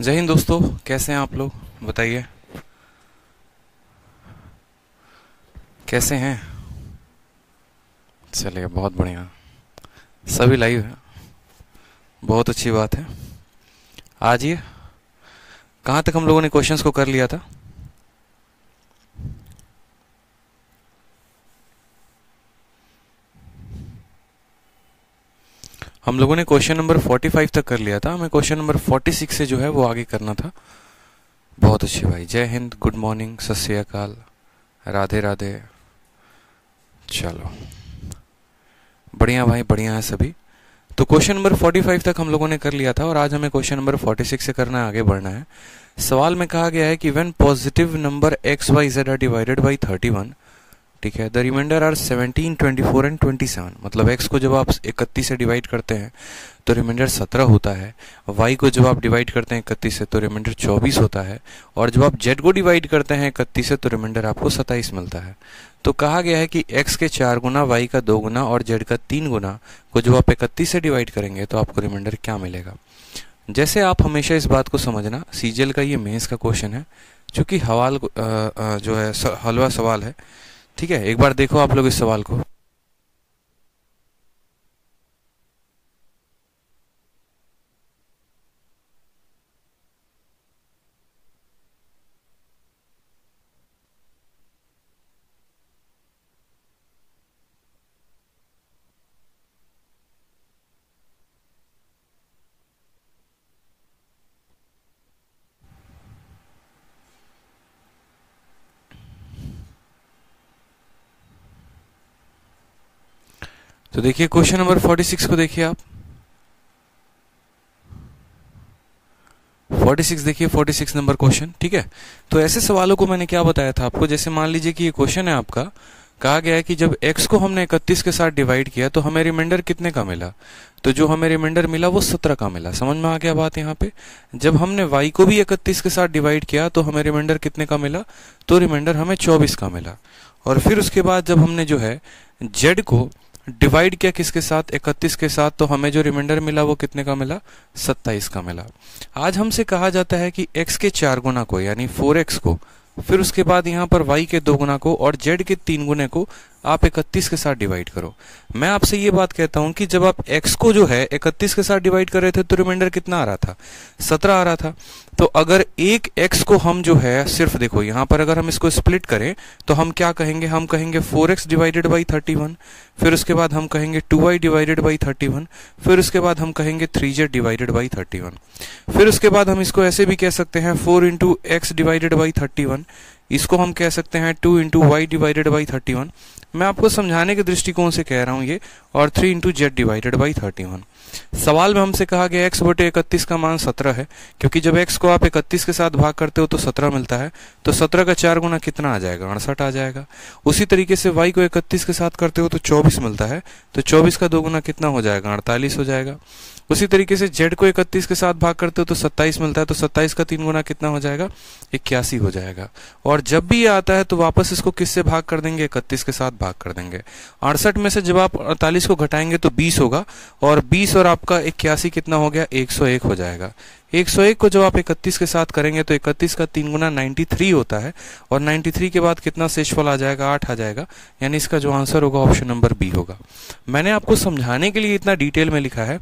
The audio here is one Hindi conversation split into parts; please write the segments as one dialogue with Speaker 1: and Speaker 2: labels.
Speaker 1: जय हिंद दोस्तों कैसे हैं आप लोग बताइए कैसे हैं चलिए बहुत बढ़िया सभी लाइव हैं बहुत अच्छी बात है आज ये कहाँ तक हम लोगों ने क्वेश्चंस को कर लिया था हम लोगों ने क्वेश्चन नंबर 45 तक कर लिया था हमें क्वेश्चन नंबर 46 से जो है वो आगे करना था बहुत अच्छे भाई जय हिंद गुड मॉर्निंग सत श्रीकाल राधे राधे चलो बढ़िया भाई बढ़िया है सभी तो क्वेश्चन नंबर 45 तक हम लोगों ने कर लिया था और आज हमें क्वेश्चन नंबर 46 से करना है आगे बढ़ना है सवाल में कहा गया है कि when positive number x y z are divided by thirty one ठीक है द रिमाइंडर आर 17, 24 एंड 27 मतलब x को जब आप 31 से डिवाइड करते हैं तो रिमाइंडर 17 होता है y को जब आप डिवाइड करते हैं 31 से तो रिमाइंडर 24 होता है और जब आप z को डिवाइड करते हैं 31 से तो रिमाइंडर आपको 27 मिलता है तो कहा गया है कि x के चार गुना वाई का दो गुना और जेड का तीन गुना को जब आप इकतीस से डिवाइड करेंगे तो आपको रिमाइंडर क्या मिलेगा जैसे आप हमेशा इस बात को समझना सीजल का ये मेन्स का क्वेश्चन है चूँकि हवाल जो है हलवा सवाल है ठीक है एक बार देखो आप लोग इस सवाल को तो देखिए क्वेश्चन नंबर 46 को देखिए आप 46 देखिए 46 नंबर क्वेश्चन ठीक है तो ऐसे सवालों को मैंने क्या बताया था आपको जैसे मान लीजिए कि ये क्वेश्चन है आपका कहा गया है कि जब x को हमने 31 के साथ डिवाइड किया तो हमें रिमाइंडर कितने का मिला तो जो हमें रिमाइंडर मिला वो 17 का मिला समझ में आ गया बात यहाँ पे जब हमने y को भी 31 के साथ डिवाइड किया तो हमें रिमाइंडर कितने का मिला तो रिमाइंडर हमें 24 का मिला और फिर उसके बाद जब हमने जो है जेड को डिवाइड किया किसके साथ 31 के साथ तो हमें जो रिमाइंडर मिला वो कितने का मिला 27 का मिला आज हमसे कहा जाता है कि x के चार गुना को यानी 4x को फिर उसके बाद यहाँ पर y के दो गुना को और z के तीन गुने को आप 31 के साथ डिवाइड करो मैं आपसे ये बात कहता हूँ कि जब आप x को जो है 31 के साथ डिवाइड कर रहे थे तो रिमाइंडर कितना आ रहा था 17 आ रहा था तो अगर एक एक्स को हम जो है सिर्फ देखो यहाँ पर अगर हम इसको स्प्लिट करें तो हम क्या कहेंगे हम कहेंगे four x divided by thirty one फिर उसके बाद हम कहेंगे two y divided by thirty one फिर उसके बाद हम कहेंगे three z divided by thirty one फिर उसके बाद हम इसको ऐसे भी कह सकते हैं four into x divided by thirty one इसको हम कह सकते हैं two into y divided by thirty one मैं आपको समझाने के दृष्टिकोण से कह रहा हूँ ये और three into z divided by thirty one सवाल में हमसे कहा गया एक्स बटे इकतीस का मान सत्रह है क्योंकि जब एक्स को आप इकतीस के साथ भाग करते हो तो सत्रह मिलता है तो सत्रह का चार गुना कितना आ जाएगा अड़सठ आ जाएगा उसी तरीके से वाई को इकतीस के साथ करते हो तो चौबीस मिलता है तो चौबीस का दो गुना कितना हो जाएगा अड़तालीस हो जाएगा उसी तरीके से जेड को इकतीस के साथ भाग करते हो तो सत्ताईस मिलता है तो सत्ताईस का तीन गुना कितना हो जाएगा इक्यासी हो जाएगा और जब भी ये आता है तो वापस इसको किससे भाग कर देंगे इकतीस के साथ भाग कर देंगे अड़सठ में से जब आप अड़तालीस को घटाएंगे तो बीस होगा और बीस और आपका इक्यासी कितना हो गया एक हो जाएगा 101 को जब आप 31 के साथ करेंगे तो 31 का तीन गुना 93 होता है और 93 के बाद कितना शेषफल आ जाएगा आठ आ जाएगा यानी इसका जो आंसर होगा ऑप्शन नंबर बी होगा मैंने आपको समझाने के लिए इतना डिटेल में लिखा है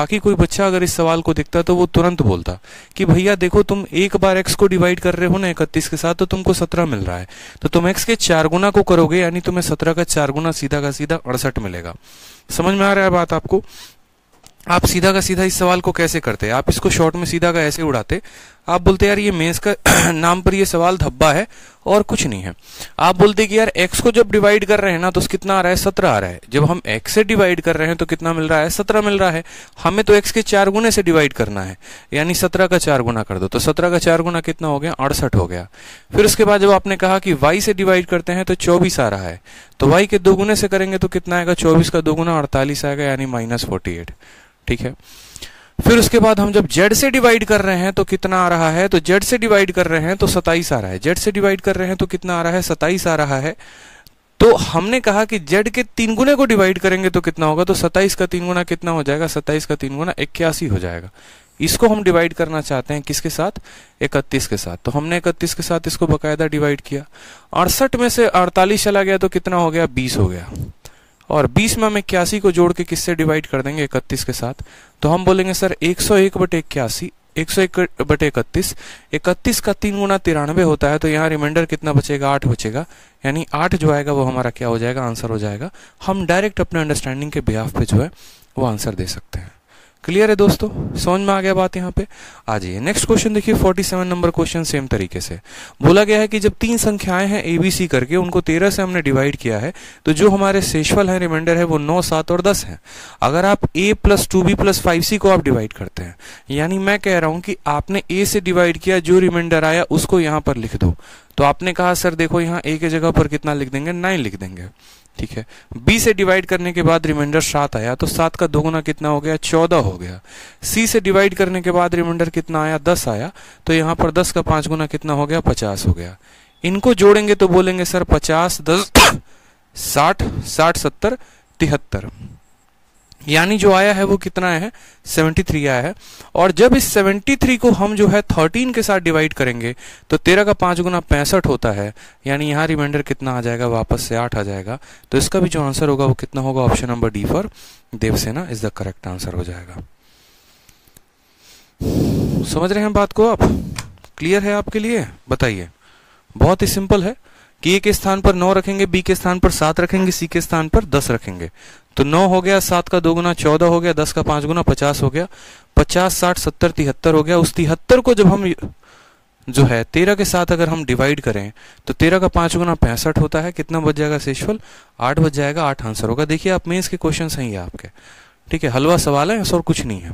Speaker 1: बाकी कोई बच्चा अगर इस सवाल को देखता तो वो तुरंत बोलता कि भैया देखो तुम एक बार एक्स को डिवाइड कर रहे हो ना इकतीस के साथ तो तुमको सत्रह मिल रहा है तो तुम एक्स के चार गुना को करोगे यानी तुम्हें सत्रह का चार गुना सीधा का सीधा अड़सठ मिलेगा समझ में आ रहा है बात आपको आप सीधा का सीधा इस सवाल को कैसे करते आप इसको शॉर्ट में सीधा का ऐसे उड़ाते आप बोलते यार ये मेंस का नाम पर ये सवाल धब्बा है और कुछ नहीं है आप बोलते कि यार x को जब डिवाइड कर रहे हैं ना तो कितना आ रहा है सत्रह आ रहा है जब हम x से डिवाइड कर रहे हैं तो कितना मिल रहा है सत्रह मिल रहा है हमें तो x के चार गुने से डिवाइड करना है यानी सत्रह का चार गुना कर दो तो सत्रह का चार गुना कितना हो गया अड़सठ हो गया फिर उसके बाद जब आपने कहा कि वाई से डिवाइड करते हैं तो चौबीस आ रहा है तो वाई के दो गुने से करेंगे तो कितना आएगा चौबीस का दो गुना अड़तालीस आएगा यानी माइनस ठीक है फिर उसके बाद हम जब जेड से डिवाइड कर रहे हैं तो कितना आ रहा है तो जेड से डिवाइड कर रहे हैं तो सताइस आ रहा है जेड से डिवाइड कर रहे हैं तो कितना आ रहा है सताइस आ रहा है तो हमने कहा कि जेड के तीन गुने को डिवाइड करेंगे तो कितना होगा तो सताइस का तीन गुना कितना हो जाएगा सताइस का तीन गुना इक्यासी हो जाएगा इसको हम डिवाइड करना चाहते हैं किसके साथ इकतीस के साथ तो हमने इकतीस के साथ इसको बकायदा डिवाइड किया अड़सठ में से अड़तालीस चला गया तो कितना हो गया बीस हो गया और बीस में हम इक्यासी को जोड़ के किससे डिवाइड कर देंगे इकतीस के साथ तो हम बोलेंगे सर 101 सौ एक बटे इक्यासी एक सौ एक बटे इकतीस इकतीस का तीन गुना तिरानवे होता है तो यहाँ रिमाइंडर कितना बचेगा आठ बचेगा यानी आठ जो आएगा वो हमारा क्या हो जाएगा आंसर हो जाएगा हम डायरेक्ट अपने अंडरस्टैंडिंग के बिहाफ पे जो है वो आंसर दे सकते हैं क्लियर है दोस्तों समझ में आ गया बात यहाँ पे आ जाइए नेक्स्ट क्वेश्चन देखिए 47 नंबर क्वेश्चन सेम तरीके से बोला गया है कि जब तीन संख्याएं हैं एबीसी करके उनको 13 से हमने डिवाइड किया है तो जो हमारे सेशवल है रिमाइंडर है वो 9 7 और 10 है अगर आप A plus two B plus five C को आप डिवाइड करते हैं यानी मैं कह रहा हूं कि आपने ए से डिवाइड किया जो रिमाइंडर आया उसको यहाँ पर लिख दो तो आपने कहा सर देखो यहाँ ए के जगह पर कितना लिख देंगे नाइन लिख देंगे ठीक है बी से डिवाइड करने के बाद रिमाइंडर सात आया तो सात का दोगुना कितना हो गया चौदह हो गया सी से डिवाइड करने के बाद रिमाइंडर कितना आया दस आया तो यहाँ पर दस का पांच गुना कितना हो गया पचास हो गया इनको जोड़ेंगे तो बोलेंगे सर पचास दस साठ साठ सत्तर तिहत्तर यानी जो आया है वो कितना है 73 आया है और जब इस 73 को हम जो है 13 के साथ डिवाइड करेंगे तो 13 का पाँच गुना पैंसठ होता है यानी यहाँ रिमाइंडर कितना आ जाएगा वापस से आठ आ जाएगा तो इसका भी जो आंसर होगा वो कितना होगा option number D for Devsena is the correct answer हो जाएगा समझ रहे हैं बात को आप क्लियर है आपके लिए बताइए बहुत ही सिंपल है कि ए के स्थान पर नौ रखेंगे बी के स्थान पर सात रखेंगे सी के स्थान पर दस रखेंगे तो नौ हो गया सात का दो गुना चौदह हो गया दस का पांच गुना पचास हो गया पचास साठ सत्तर तिहत्तर हो गया उस तिहत्तर को जब हम जो है तेरह के साथ अगर हम डिवाइड करें तो तेरह का पांच गुना पैंसठ होता है कितना बच जाएगा शेषफल आठ बच जाएगा आठ आंसर होगा देखिए आप मेन्स के क्वेश्चन हैं ये आपके ठीक है हलवा सवाल है और कुछ नहीं है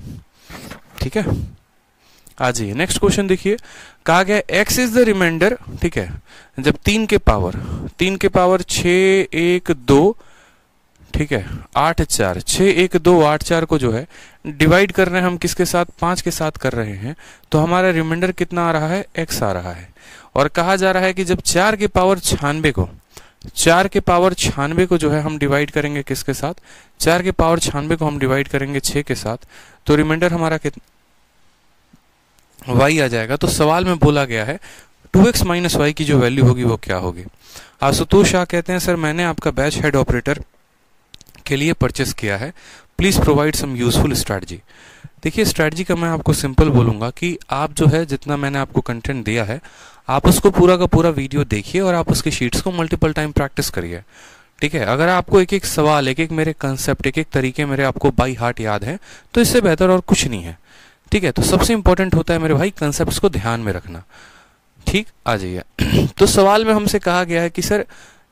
Speaker 1: ठीक है आ जाइए नेक्स्ट क्वेश्चन देखिए कहा गया एक्स इज द रिमाइंडर ठीक है जब तीन के पावर तीन के पावर छ एक दो ठीक है आठ चार छ एक दो आठ चार को जो है डिवाइड कर रहे हैं हम किसके साथ पांच के साथ कर रहे हैं तो हमारा रिमाइंडर कितना आ रहा है एक्स आ रहा है और कहा जा रहा है कि जब चार के पावर छानबे को चार के पावर छानबे को जो है हम डिवाइड करेंगे किसके साथ चार के पावर छानबे को हम डिवाइड करेंगे छ के साथ तो रिमाइंडर हमारा कितना वाई आ जाएगा तो सवाल में बोला गया है टू एक्स माइनस वाई की जो वैल्यू होगी वो क्या होगी आशुतोष शाह कहते हैं सर मैंने आपका बैच हेड ऑपरेटर के लिए परचेस किया है please provide some useful strategy देखिए स्ट्रैटी का मैं आपको सिंपल बोलूंगा कि आप जो है जितना मैंने आपको कंटेंट दिया है आप उसको पूरा का पूरा वीडियो देखिए और आप उसके शीट्स को मल्टीपल टाइम प्रैक्टिस करिए ठीक है अगर आपको एक एक सवाल एक एक मेरे कंसेप्ट एक एक तरीके मेरे आपको बाई हार्ट याद है तो इससे बेहतर और कुछ नहीं है ठीक है तो सबसे इंपॉर्टेंट होता है मेरे भाई कंसेप्ट को ध्यान में रखना ठीक आ जाइए तो सवाल में हमसे कहा गया है कि सर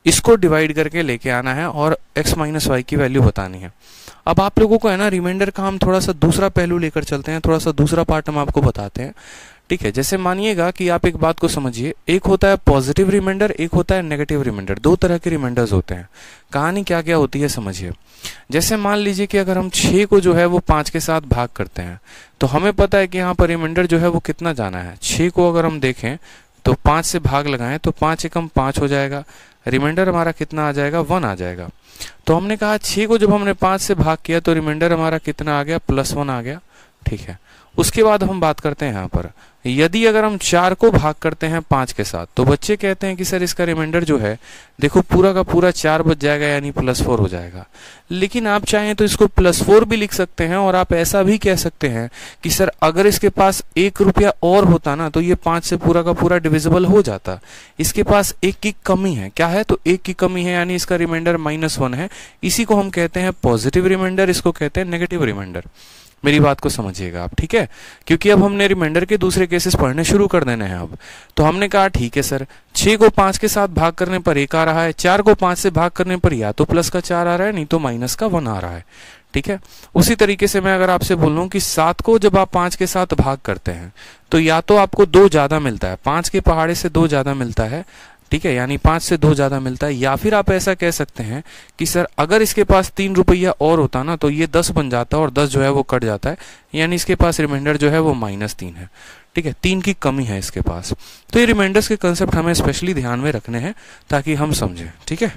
Speaker 1: इसको डिवाइड करके लेके आना है और x माइनस वाई की वैल्यू बतानी है अब आप लोगों को है ना रिमाइंडर का हम थोड़ा सा दूसरा पहलू लेकर चलते हैं थोड़ा सा दूसरा पार्ट हम आपको बताते हैं ठीक है जैसे मानिएगा कि आप एक बात को समझिए एक होता है पॉजिटिव रिमाइंडर एक होता है नेगेटिव रिमाइंडर दो तरह के रिमाइंडर्स होते हैं कहानी क्या क्या होती है समझिए जैसे मान लीजिए कि अगर हम छः को जो है वो पाँच के साथ भाग करते हैं तो हमें पता है कि यहाँ पर रिमाइंडर जो है वो कितना जाना है छः को अगर हम देखें तो पाँच से भाग लगाएं तो पाँच एकम पाँच हो जाएगा रिमाइंडर हमारा कितना आ जाएगा वन आ जाएगा तो हमने कहा छः को जब हमने पाँच से भाग किया तो रिमाइंडर हमारा कितना आ गया प्लस वन आ गया ठीक है उसके बाद हम बात करते हैं यहाँ पर यदि अगर हम चार को भाग करते हैं पाँच के साथ तो बच्चे कहते हैं कि सर इसका रिमाइंडर जो है देखो पूरा का पूरा चार बच जाएगा यानी प्लस फोर हो जाएगा लेकिन आप चाहें तो इसको प्लस फोर भी लिख सकते हैं और आप ऐसा भी कह सकते हैं कि सर अगर इसके पास एक रुपया और होता ना तो ये पाँच से पूरा का पूरा डिविजिबल हो जाता इसके पास एक की कमी है क्या है तो एक की कमी है यानी इसका रिमाइंडर माइनस वन है इसी को हम कहते हैं पॉजिटिव रिमाइंडर इसको कहते हैं नेगेटिव रिमाइंडर मेरी बात को समझिएगा आप ठीक है क्योंकि अब हमने रिमाइंडर के दूसरे केसेस पढ़ने शुरू कर देने हैं अब तो हमने कहा ठीक है सर छे को पांच के साथ भाग करने पर एक आ रहा है चार को पांच से भाग करने पर या तो प्लस का चार आ रहा है नहीं तो माइनस का वन आ रहा है ठीक है उसी तरीके से मैं अगर आपसे बोल कि सात को जब आप पांच के साथ भाग करते हैं तो या तो आपको दो ज़्यादा मिलता है पांच के पहाड़े से दो ज़्यादा मिलता है ठीक है यानी पांच से दो ज़्यादा मिलता है या फिर आप ऐसा कह सकते हैं कि सर अगर इसके पास तीन रुपया और होता ना तो ये दस बन जाता और दस जो है वो कट जाता है यानी इसके पास रिमाइंडर जो है वो माइनस तीन है ठीक है तीन की कमी है इसके पास तो ये रिमाइंडर्स के कंसेप्ट हमें स्पेशली ध्यान में रखने हैं ताकि हम समझें ठीक है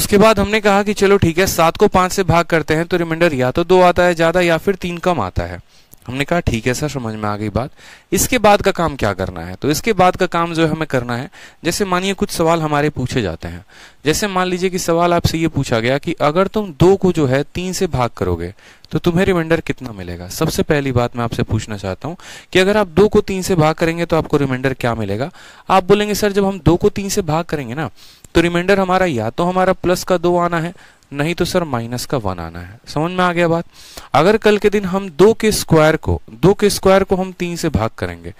Speaker 1: उसके बाद हमने कहा कि चलो ठीक है सात को पांच से भाग करते हैं तो रिमाइंडर या तो दो आता है ज्यादा या फिर तीन कम आता है हमने कहा ठीक है सर समझ में आ गई बात इसके बाद का काम क्या करना है तो इसके बाद का काम जो है हमें करना है जैसे मानिए कुछ सवाल हमारे पूछे जाते हैं जैसे मान लीजिए कि सवाल आपसे ये पूछा गया कि अगर तुम दो को जो है तीन से भाग करोगे तो तुम्हें रिमाइंडर कितना मिलेगा सबसे पहली बात मैं आपसे पूछना चाहता हूं कि अगर आप दो को तीन से भाग करेंगे तो आपको रिमाइंडर क्या मिलेगा आप बोलेंगे सर जब हम दो को तीन से भाग करेंगे ना तो रिमाइंडर हमारा या तो हमारा प्लस का दो आना है नहीं तो सर माइनस का वन आना है समझ में आ गया बात अगर कल के दिन हम दो के स्क्वायर को दो के स्क्वायर को हम तीन से भाग करेंगे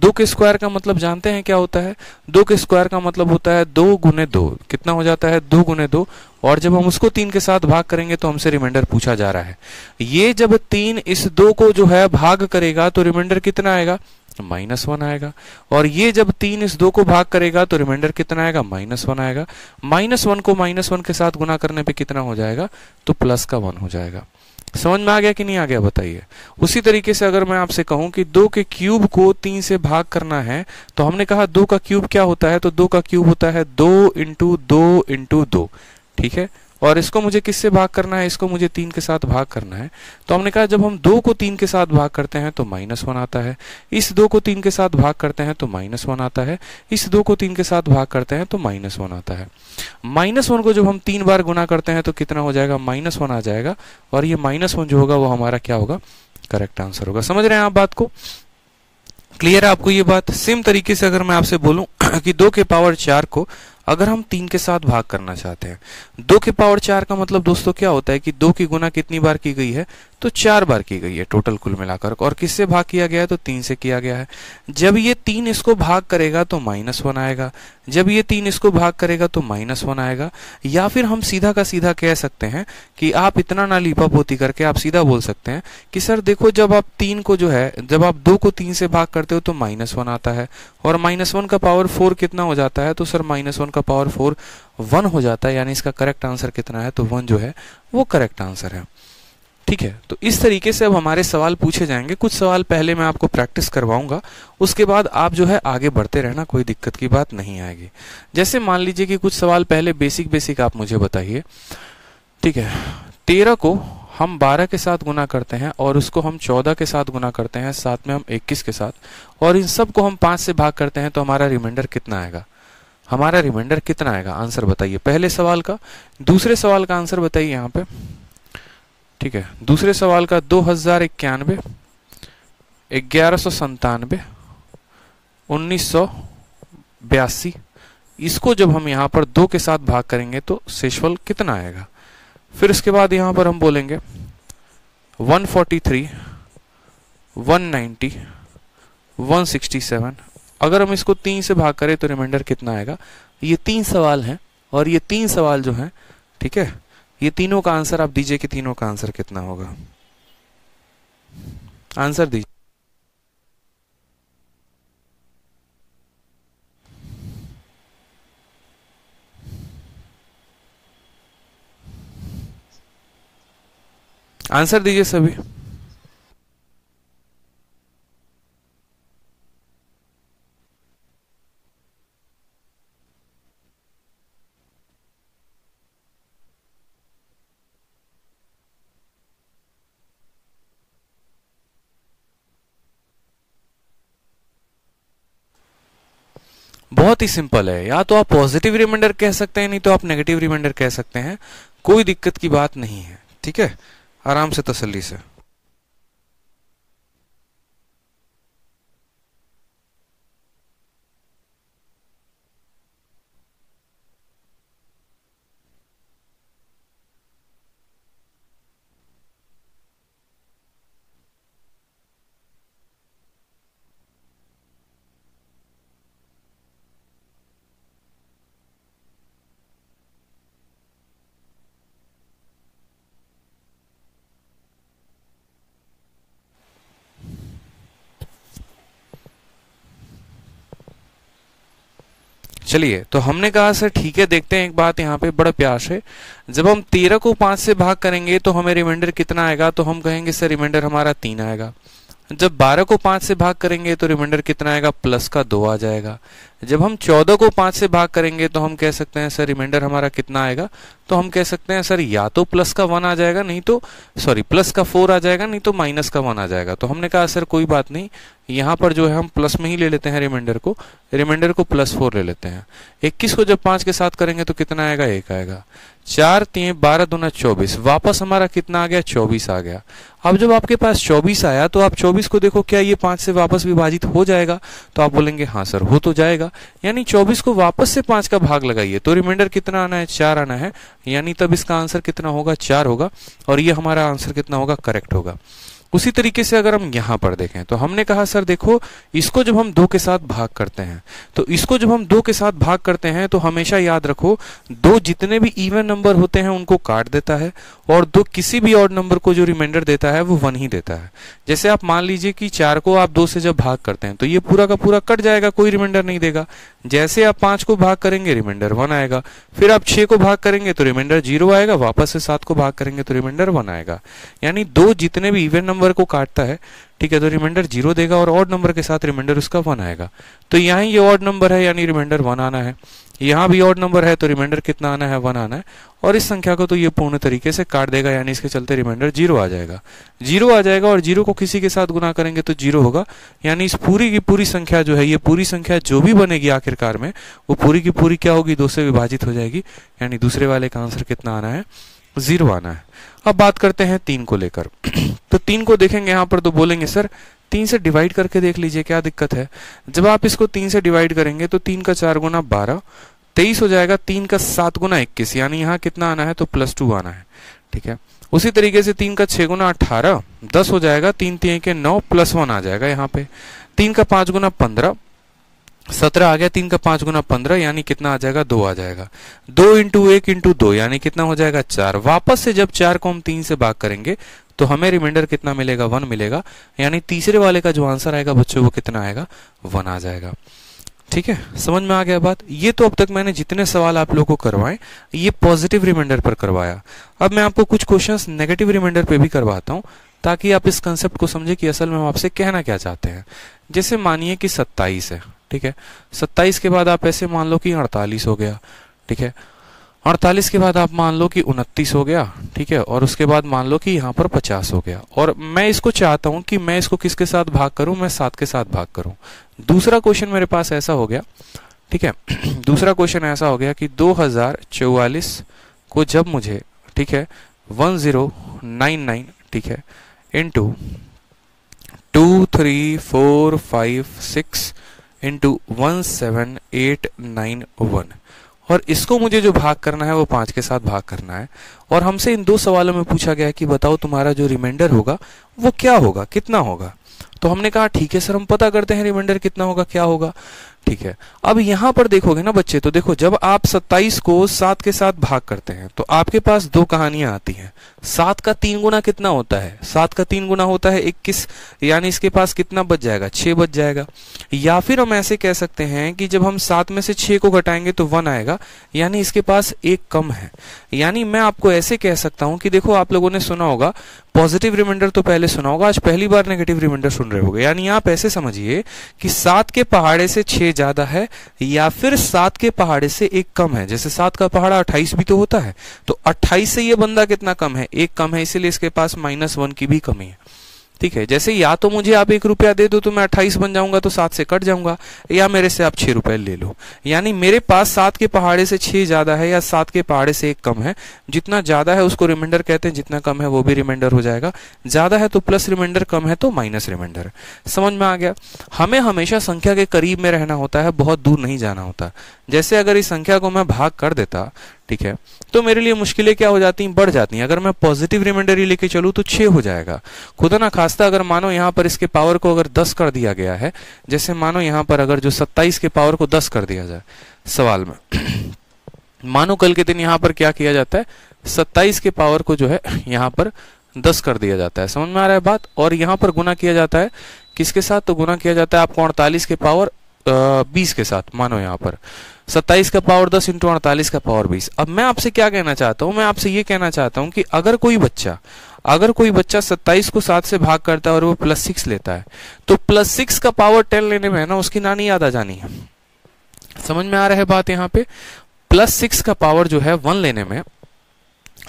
Speaker 1: दो के स्क्वायर का मतलब जानते हैं क्या होता है दो के स्क्वायर का मतलब होता है दो गुने दो कितना हो जाता है दो गुने दो और जब हम उसको तीन के साथ भाग करेंगे तो हमसे रिमाइंडर पूछा जा रहा है ये जब तीन इस दो को जो है भाग करेगा तो रिमाइंडर कितना आएगा माइनस तो वन आएगा और ये जब तीन इस दो को भाग करेगा तो रिमाइंडर कितना आएगा माइनस वन आएगा माइनस वन को माइनस वन के साथ गुना करने पे कितना हो जाएगा तो प्लस का वन हो जाएगा समझ में आ गया कि नहीं आ गया बताइए उसी तरीके से अगर मैं आपसे कहूं कि दो के क्यूब को तीन से भाग करना है तो हमने कहा दो का क्यूब क्या होता है तो दो का क्यूब होता है दो इंटू दो इंटू दो ठीक है और इसको मुझे किससे भाग करना है इसको मुझे तीन के साथ भाग करना है तो हमने कहा जब हम दो को तीन के साथ भाग करते हैं तो माइनस वन आता है इस दो को तीन के साथ भाग करते हैं तो माइनस वन आता है इस दो को तीन के साथ भाग करते हैं तो माइनस वन आता है माइनस वन को जब हम तीन बार गुना करते हैं तो कितना हो जाएगा माइनस वन आ जाएगा और ये माइनस वन जो होगा वो हमारा क्या होगा करेक्ट आंसर होगा समझ रहे हैं आप बात को क्लियर है आपको ये बात सेम तरीके से अगर मैं आपसे बोलूं कि दो के पावर चार को अगर हम तीन के साथ भाग करना चाहते हैं दो के पावर चार का मतलब दोस्तों क्या होता है कि दो की गुना कितनी बार की गई है तो चार बार की गई है टोटल कुल मिलाकर और किससे भाग किया गया है तो तीन से किया गया है जब ये तीन इसको भाग करेगा तो माइनस वन आएगा जब ये तीन इसको भाग करेगा तो माइनस वन आएगा या फिर हम सीधा का सीधा कह सकते हैं कि आप इतना ना लीपा पोती करके आप सीधा बोल सकते हैं कि सर देखो जब आप तीन को जो है जब आप दो को तीन से भाग करते हो तो माइनस वन आता है और माइनस वन का पावर फोर कितना हो जाता है तो सर माइनस वन का पावर फोर वन हो जाता है यानी इसका करेक्ट आंसर कितना है तो वन जो है वो करेक्ट आंसर है ठीक है तो इस तरीके से अब हमारे सवाल पूछे जाएंगे कुछ सवाल पहले मैं आपको प्रैक्टिस करवाऊंगा उसके बाद आप जो है आगे बढ़ते रहना कोई दिक्कत की बात नहीं आएगी जैसे मान लीजिए कि कुछ सवाल पहले बेसिक बेसिक आप मुझे बताइए ठीक है तेरह को हम बारह के साथ गुना करते हैं और उसको हम चौदह के साथ गुना करते हैं साथ में हम इक्कीस के साथ और इन सबको हम पांच से भाग करते हैं तो हमारा रिमाइंडर कितना आएगा हमारा रिमाइंडर कितना आएगा आंसर बताइए पहले सवाल का दूसरे सवाल का आंसर बताइए यहाँ पे ठीक है दूसरे सवाल का दो हजार इक्यानवे ग्यारह सौ संतानवे उन्नीस सौ बयासी इसको जब हम यहाँ पर दो के साथ भाग करेंगे तो शेषफल कितना आएगा फिर इसके बाद यहाँ पर हम बोलेंगे 143, 190, 167 अगर हम इसको तीन से भाग करें तो रिमाइंडर कितना आएगा ये तीन सवाल हैं और ये तीन सवाल जो हैं ठीक है ये तीनों का आंसर आप दीजिए कि तीनों का आंसर कितना होगा आंसर दीजिए आंसर दीजिए सभी बहुत ही सिंपल है या तो आप पॉजिटिव रिमाइंडर कह सकते हैं नहीं तो आप नेगेटिव रिमाइंडर कह सकते हैं कोई दिक्कत की बात नहीं है ठीक है आराम से तसल्ली से चलिए तो हमने कहा सर ठीक है देखते हैं एक बात यहाँ पे बड़ा प्यार से जब हम तेरह को पांच से भाग करेंगे तो हमें रिमाइंडर कितना आएगा तो हम कहेंगे सर रिमाइंडर हमारा तीन आएगा जब बारह को पांच से भाग करेंगे तो रिमाइंडर कितना आएगा प्लस का दो आ जाएगा जब हम चौदह को पांच से भाग करेंगे तो हम कह सकते हैं सर रिमाइंडर हमारा कितना आएगा तो हम कह सकते हैं सर या तो प्लस का वन आ जाएगा नहीं तो सॉरी प्लस का फोर आ जाएगा नहीं तो माइनस का वन आ जाएगा तो हमने कहा सर कोई बात नहीं यहाँ पर जो है हम प्लस में ही ले लेते हैं रिमाइंडर को रिमाइंडर को प्लस फोर ले लेते हैं इक्कीस को जब पांच के साथ करेंगे तो कितना आएगा एक आएगा चार तीन बारह दोना चौबीस वापस हमारा कितना आ गया चौबीस आ गया अब जब आपके पास चौबीस आया तो आप चौबीस को देखो क्या ये पांच से वापस विभाजित हो जाएगा तो आप बोलेंगे हाँ सर हो तो जाएगा जाएगा यानी 24 को वापस से पांच का भाग लगाइए तो रिमाइंडर कितना आना है चार आना है यानी तब इसका आंसर कितना होगा चार होगा और ये हमारा आंसर कितना होगा करेक्ट होगा उसी तरीके से अगर हम यहां पर देखें तो हमने कहा सर देखो इसको जब हम दो के साथ भाग करते हैं तो इसको जब हम दो के साथ भाग करते हैं तो हमेशा याद रखो दो जितने भी इवन नंबर होते हैं उनको काट देता है और दो किसी भी और नंबर को जो रिमाइंडर देता है वो वन ही देता है जैसे आप मान लीजिए कि चार को आप दो से जब भाग करते हैं तो ये पूरा का पूरा कट जाएगा कोई रिमाइंडर नहीं देगा जैसे आप पांच को भाग करेंगे रिमाइंडर वन आएगा फिर आप छह को भाग करेंगे तो रिमाइंडर जीरो आएगा वापस से सात को भाग करेंगे तो रिमाइंडर वन आएगा यानी दो जितने भी इवेंट नंबर नंबर को काटता है ठीक है तो रिमाइंडर जीरो देगा और ऑड नंबर के साथ रिमाइंडर उसका वन आएगा तो यहाँ ये ऑड नंबर है यानी रिमाइंडर वन आना है यहाँ भी ऑड नंबर है तो रिमाइंडर कितना आना है वन आना है और इस संख्या को तो ये पूर्ण तरीके से काट देगा यानी इसके चलते रिमाइंडर जीरो आ जाएगा जीरो आ जाएगा और जीरो को किसी के साथ गुना करेंगे तो जीरो होगा यानी इस पूरी की पूरी संख्या जो है ये पूरी संख्या जो भी बनेगी आखिरकार में वो पूरी की पूरी क्या होगी दो से विभाजित हो जाएगी यानी दूसरे वाले का आंसर कितना आना है जीरो आना है अब बात करते हैं तीन को लेकर तो तीन को देखेंगे यहां पर तो बोलेंगे सर तीन से डिवाइड करके देख लीजिए क्या दिक्कत है जब आप इसको तीन से डिवाइड करेंगे तो तीन का चार गुना बारह तेईस हो जाएगा तीन का सात गुना इक्कीस यानी यहाँ कितना आना है तो प्लस टू आना है ठीक है उसी तरीके से तीन का छह गुना अठारह दस हो जाएगा तीन तीन के नौ प्लस वन आ जाएगा यहाँ पे तीन का पांच गुना पंद्रह सत्रह आ गया तीन का पांच गुना पंद्रह यानी कितना आ जाएगा दो आ जाएगा दो इंटू एक इंटू दो यानी कितना हो जाएगा चार वापस से जब चार को हम तीन से भाग करेंगे तो हमें रिमाइंडर कितना मिलेगा वन मिलेगा यानी तीसरे वाले का जो आंसर आएगा बच्चों वो कितना आएगा वन आ जाएगा ठीक है समझ में आ गया बात ये तो अब तक मैंने जितने सवाल आप लोगों को करवाए ये पॉजिटिव रिमाइंडर पर करवाया अब मैं आपको कुछ क्वेश्चंस नेगेटिव रिमाइंडर पे भी करवाता हूँ ताकि आप इस कंसेप्ट को समझे कि असल में हम आपसे कहना क्या चाहते हैं जैसे मानिए कि सत्ताईस है ठीक है सत्ताईस के बाद आप ऐसे मान लो कि अड़तालीस हो गया ठीक है अड़तालीस के बाद आप मान लो कि उनतीस हो गया ठीक है और उसके बाद मान लो कि यहाँ पर पचास हो गया और मैं इसको चाहता हूं कि मैं इसको किसके साथ भाग करूं मैं सात के साथ भाग करूँ दूसरा क्वेश्चन मेरे पास ऐसा हो गया ठीक है दूसरा क्वेश्चन ऐसा हो गया कि दो को जब मुझे ठीक है वन जीरो नाइन नाइन ठीक है into two three four five six into one seven eight nine one और इसको मुझे जो भाग करना है वो पांच के साथ भाग करना है और हमसे इन दो सवालों में पूछा गया कि बताओ तुम्हारा जो रिमाइंडर होगा वो क्या होगा कितना होगा तो हमने कहा ठीक है सर हम पता करते हैं रिमाइंडर कितना होगा क्या होगा ठीक है अब यहां पर देखोगे ना बच्चे तो देखो जब आप 27 को सात के साथ भाग करते हैं तो आपके पास दो कहानियां आती हैं सात का तीन गुना कितना होता है सात का तीन गुना होता है इक्कीस यानी इसके पास कितना बच जाएगा छह बच जाएगा या फिर हम ऐसे कह सकते हैं कि जब हम सात में से छह को घटाएंगे तो वन आएगा यानी इसके पास एक कम है यानी मैं आपको ऐसे कह सकता हूं कि देखो आप लोगों ने सुना होगा पॉजिटिव रिमाइंडर तो पहले सुना होगा आज पहली बार नेगेटिव रिमाइंडर सुन रहे होगे यानी आप ऐसे समझिए कि सात के पहाड़े से छह ज्यादा है या फिर सात के पहाड़े से एक कम है जैसे सात का पहाड़ा अट्ठाईस भी तो होता है तो अट्ठाईस से ये बंदा कितना कम है एक कम है इसीलिए इसके पास माइनस वन की भी कमी है ठीक है जैसे या तो मुझे आप एक रुपया दे दो तो मैं अट्ठाईस बन जाऊंगा तो सात से कट जाऊंगा या मेरे से आप छह रुपए ले लो यानी मेरे पास सात के पहाड़े से छह ज्यादा है या सात के पहाड़े से एक कम है जितना ज्यादा है उसको रिमाइंडर कहते हैं जितना कम है वो भी रिमाइंडर हो जाएगा ज्यादा है तो प्लस रिमाइंडर कम है तो माइनस रिमाइंडर समझ में आ गया हमें हमेशा संख्या के करीब में रहना होता है बहुत दूर नहीं जाना होता जैसे अगर इस संख्या को मैं भाग कर देता ठीक है तो मेरे लिए मुश्किलें क्या हो जाती हैं बढ़ जाती हैं अगर मैं पॉजिटिव रिमाइंडर ही लेके चलूँ तो छः हो जाएगा खुदा ना खास्ता अगर मानो यहाँ पर इसके पावर को अगर दस कर दिया गया है जैसे मानो यहाँ पर अगर जो सत्ताईस के पावर को दस कर दिया जाए सवाल में मानो कल के दिन यहाँ पर क्या किया जाता है सत्ताईस के पावर को जो है यहाँ पर दस कर दिया जाता है समझ में आ रहा है बात और यहाँ पर गुना किया जाता है किसके साथ तो गुना किया जाता है आपको अड़तालीस के पावर बीस के साथ मानो यहाँ पर सत्ताईस का पावर दस इंटू अड़तालीस का पावर बीस अब मैं आपसे क्या कहना चाहता हूँ मैं आपसे ये कहना चाहता हूँ कि अगर कोई बच्चा अगर कोई बच्चा सत्ताईस को सात से भाग करता है और वो प्लस सिक्स लेता है तो प्लस सिक्स का पावर टेन लेने में है ना उसकी नानी याद आ जानी है समझ में आ रहा है बात यहाँ पे प्लस सिक्स का पावर जो है वन लेने में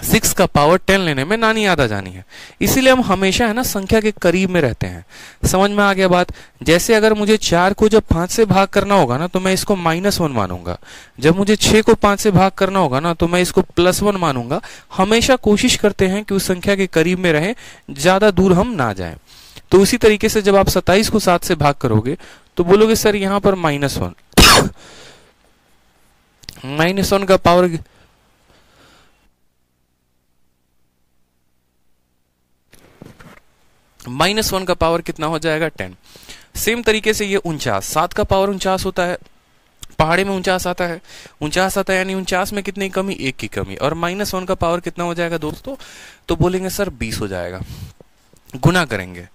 Speaker 1: सिक्स का पावर टेन लेने में नानी याद आ जानी है इसीलिए हम हमेशा है ना संख्या के करीब में रहते हैं समझ में आ गया बात जैसे अगर मुझे चार को जब पांच से भाग करना होगा ना तो मैं इसको माइनस वन मानूंगा जब मुझे छह को पांच से भाग करना होगा ना तो मैं इसको प्लस वन मानूंगा हमेशा कोशिश करते हैं कि उस संख्या के करीब में रहें ज्यादा दूर हम ना जाए तो उसी तरीके से जब आप सत्ताईस को सात से भाग करोगे तो बोलोगे सर यहाँ पर माइनस वन माइनस वन का पावर माइनस वन का पावर कितना हो जाएगा टेन सेम तरीके से ये उनचास सात का पावर उनचास होता है पहाड़े में उनचास आता है उनचास आता है यानी उनचास में कितनी कमी एक की कमी और माइनस वन का पावर कितना हो जाएगा दोस्तों तो बोलेंगे सर बीस हो जाएगा गुना करेंगे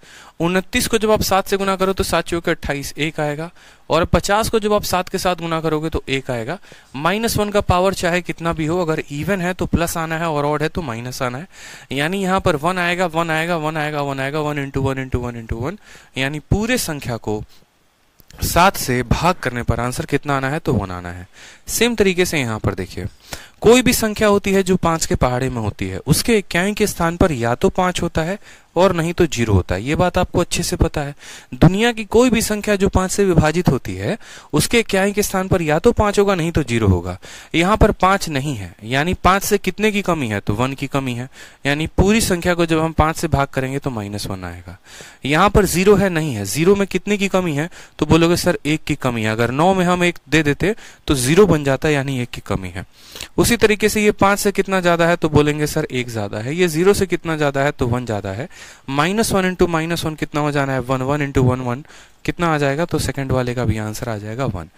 Speaker 1: उनतीस को जब आप सात से गुना करो तो सात चौके अट्ठाईस एक आएगा और पचास को जब आप सात के साथ गुना करोगे तो एक आएगा माइनस वन का पावर चाहे कितना भी हो अगर इवन है तो प्लस आना है और ऑड है तो माइनस आना है यानी यहाँ पर वन आएगा वन आएगा वन आएगा वन आएगा one into one into one into one यानी पूरे संख्या को सात से भाग करने पर आंसर कितना आना है तो वन आना है सेम तरीके से यहाँ पर देखिए कोई भी संख्या होती है जो पांच के पहाड़े में होती है उसके इक्याई के स्थान पर या तो पांच होता है और नहीं तो जीरो होता है ये बात आपको अच्छे से पता है दुनिया की कोई भी संख्या जो पांच से विभाजित होती है उसके इक्याई के स्थान पर या तो पांच होगा नहीं तो जीरो होगा यहाँ पर पांच नहीं है यानी पांच से कितने की कमी है तो वन की कमी है यानी पूरी संख्या को जब हम पांच से भाग करेंगे तो माइनस वन आएगा यहाँ पर जीरो है नहीं है जीरो में कितने की कमी है तो बोलोगे सर एक की कमी है अगर नौ में हम एक दे देते तो जीरो बन जाता है यानी एक की कमी है उसी तरीके से ये पांच से कितना ज्यादा है तो बोलेंगे सर एक ज्यादा है ये जीरो से कितना ज्यादा है तो वन ज्यादा है minus one into minus one कितना हो जाना है one one into one one कितना आ जाएगा तो सेकेंड वाले का भी आंसर आ जाएगा वन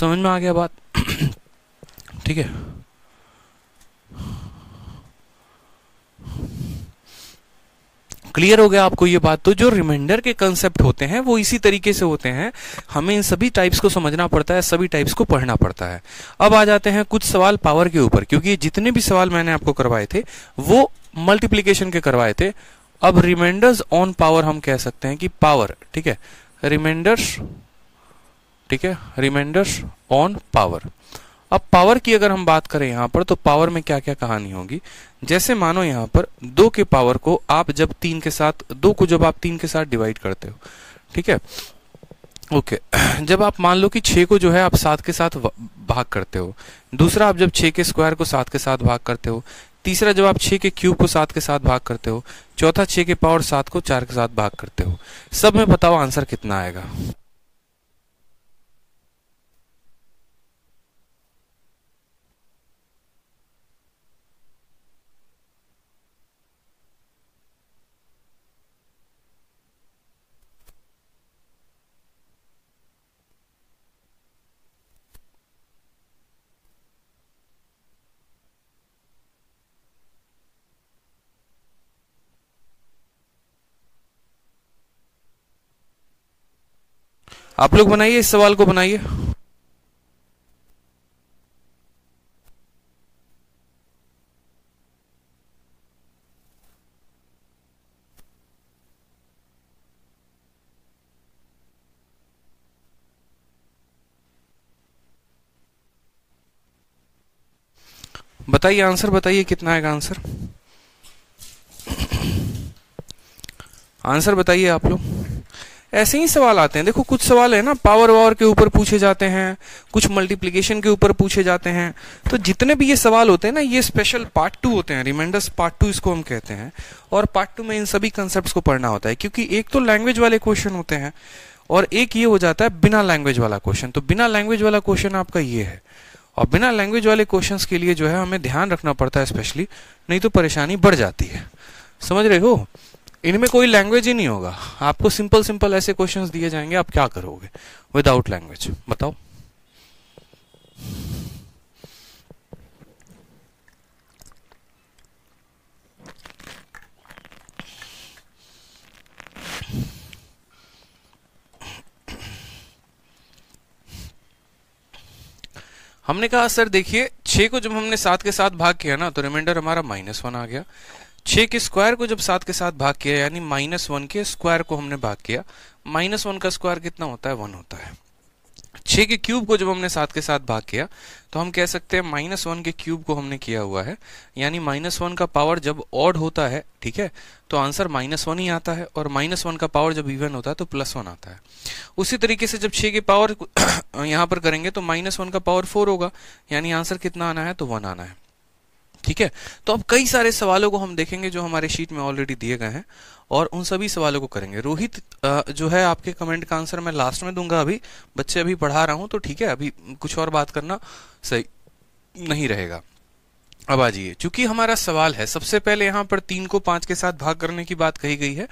Speaker 1: समझ में आ गया बात ठीक है क्लियर हो गया आपको ये बात तो जो रिमाइंडर के कंसेप्ट होते हैं वो इसी तरीके से होते हैं हमें इन सभी टाइप्स को समझना पड़ता है सभी टाइप्स को पढ़ना पड़ता है अब आ जाते हैं कुछ सवाल पावर के ऊपर क्योंकि जितने भी सवाल मैंने आपको करवाए थे वो मल्टीप्लीकेशन के करवाए थे अब रिमाइंडर्स ऑन पावर हम कह सकते हैं कि पावर ठीक है रिमाइंडर्स ठीक है रिमाइंडर्स ऑन पावर अब पावर की अगर हम बात करें यहाँ पर तो पावर में क्या क्या कहानी होगी जैसे मानो यहाँ पर दो के पावर को आप जब तीन के साथ दो को जब आप तीन के साथ डिवाइड करते हो ठीक है ओके जब आप मान लो कि छः को जो है आप सात के साथ भाग करते हो दूसरा आप जब छः के स्क्वायर को सात के साथ भाग करते हो तीसरा जब आप छः के क्यूब को सात के साथ भाग करते हो चौथा छः के पावर सात को चार के साथ भाग करते हो सब में बताओ आंसर कितना आएगा आप लोग बनाइए इस सवाल को बनाइए बताइए आंसर बताइए कितना आएगा आंसर आंसर बताइए आप लोग ऐसे ही सवाल आते हैं देखो कुछ सवाल है ना पावर वावर के ऊपर पूछे जाते हैं कुछ मल्टीप्लीकेशन के ऊपर पूछे जाते हैं तो जितने भी ये सवाल होते हैं ना ये स्पेशल पार्ट टू होते हैं रिमाइंडर्स पार्ट टू इसको हम कहते हैं और पार्ट टू में इन सभी कंसेप्ट को पढ़ना होता है क्योंकि एक तो लैंग्वेज वाले क्वेश्चन होते हैं और एक ये हो जाता है बिना लैंग्वेज वाला क्वेश्चन तो बिना लैंग्वेज वाला क्वेश्चन आपका ये है और बिना लैंग्वेज वाले क्वेश्चन के लिए जो है हमें ध्यान रखना पड़ता है स्पेशली नहीं तो परेशानी बढ़ जाती है समझ रहे हो इनमें कोई लैंग्वेज ही नहीं होगा आपको सिंपल सिंपल ऐसे क्वेश्चंस दिए जाएंगे आप क्या करोगे विदाउट लैंग्वेज बताओ हमने कहा सर देखिए छे को जब हमने सात के साथ भाग किया ना तो रिमाइंडर हमारा माइनस वन आ गया छः के स्क्वायर को जब सात के साथ भाग किया यानी माइनस वन के स्क्वायर को हमने भाग किया माइनस वन का स्क्वायर कितना होता है वन होता है छः के क्यूब को जब हमने सात के साथ भाग किया तो हम कह सकते हैं माइनस वन के क्यूब को हमने किया हुआ है यानी माइनस वन का पावर जब ऑड होता है ठीक है तो आंसर माइनस वन ही आता है और माइनस वन का पावर जब इवन होता है तो प्लस वन आता है उसी तरीके से जब छः के पावर यहाँ पर करेंगे तो माइनस वन का पावर फोर होगा यानी आंसर कितना आना है तो वन आना है ठीक है तो अब कई सारे सवालों को हम देखेंगे जो हमारे शीट में ऑलरेडी दिए गए हैं और उन सभी सवालों को करेंगे रोहित जो है आपके कमेंट का आंसर मैं लास्ट में दूंगा अभी बच्चे अभी पढ़ा रहा हूं तो ठीक है अभी कुछ और बात करना सही नहीं रहेगा अब आ जाइए चूंकि हमारा सवाल है सबसे पहले यहाँ पर तीन को पांच के साथ भाग करने की बात कही गई है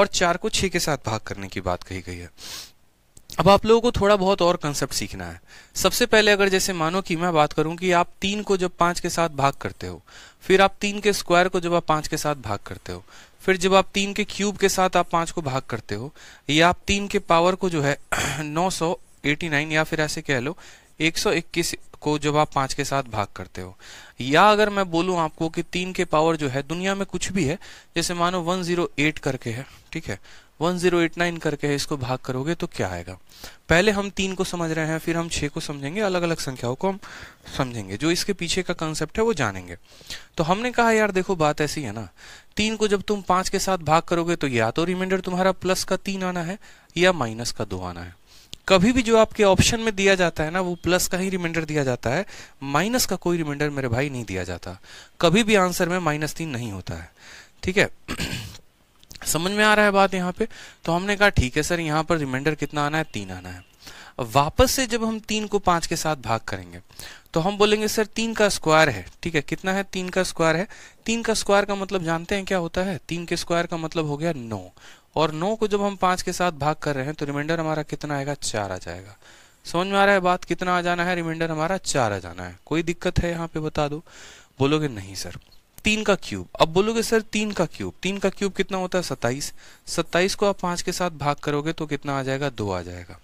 Speaker 1: और चार को छह के साथ भाग करने की बात कही गई है अब आप लोगों को थोड़ा बहुत और कंसेप्ट सीखना है सबसे पहले अगर जैसे मानो कि मैं बात करूं कि आप तीन को जब पांच के साथ भाग करते हो फिर आप तीन के स्क्वायर को जब आप पांच के साथ भाग करते हो फिर जब आप तीन के क्यूब के साथ आप पांच को भाग करते हो या आप तीन के पावर को जो है नौ सौ एटी नाइन या फिर ऐसे कह लो एक सौ इक्कीस को जब आप पांच के साथ भाग करते हो या अगर मैं बोलूं आपको कि तीन के पावर जो है दुनिया में कुछ भी है जैसे मानो वन जीरो एट करके है ठीक है 1089 करके इसको भाग करोगे तो क्या आएगा पहले हम तीन को समझ रहे हैं फिर हम छह को समझेंगे अलग अलग संख्याओं को हम समझेंगे जो इसके पीछे का कंसेप्ट है वो जानेंगे तो हमने कहा यार देखो बात ऐसी है ना तीन को जब तुम पांच के साथ भाग करोगे तो या तो रिमाइंडर तुम्हारा प्लस का तीन आना है या माइनस का दो आना है कभी भी जो आपके ऑप्शन में दिया जाता है ना वो प्लस का ही रिमाइंडर दिया जाता है माइनस का कोई रिमाइंडर मेरे भाई नहीं दिया जाता कभी भी आंसर में माइनस तीन नहीं होता है ठीक है समझ में आ रहा है बात यहाँ पे तो हमने कहा ठीक है सर यहाँ पर रिमाइंडर कितना आना है तीन आना है वापस से जब हम तीन को पांच के साथ भाग करेंगे तो हम बोलेंगे सर तीन का स्क्वायर है ठीक है कितना है तीन का स्क्वायर है तीन का स्क्वायर का मतलब जानते हैं क्या होता है तीन के स्क्वायर का मतलब हो गया नौ और नौ को जब हम पांच के साथ भाग कर रहे हैं तो रिमाइंडर हमारा कितना आएगा चार आ जाएगा समझ में आ रहा है बात कितना आ जाना है रिमाइंडर हमारा चार आ जाना है कोई दिक्कत है यहाँ पे बता दो बोलोगे नहीं सर तीन का क्यूब अब बोलोगे सर तीन का क्यूब तीन का क्यूब कितना होता है सत्ताईस सत्ताईस को आप पांच के साथ भाग करोगे तो कितना आ जाएगा दो आ जाएगा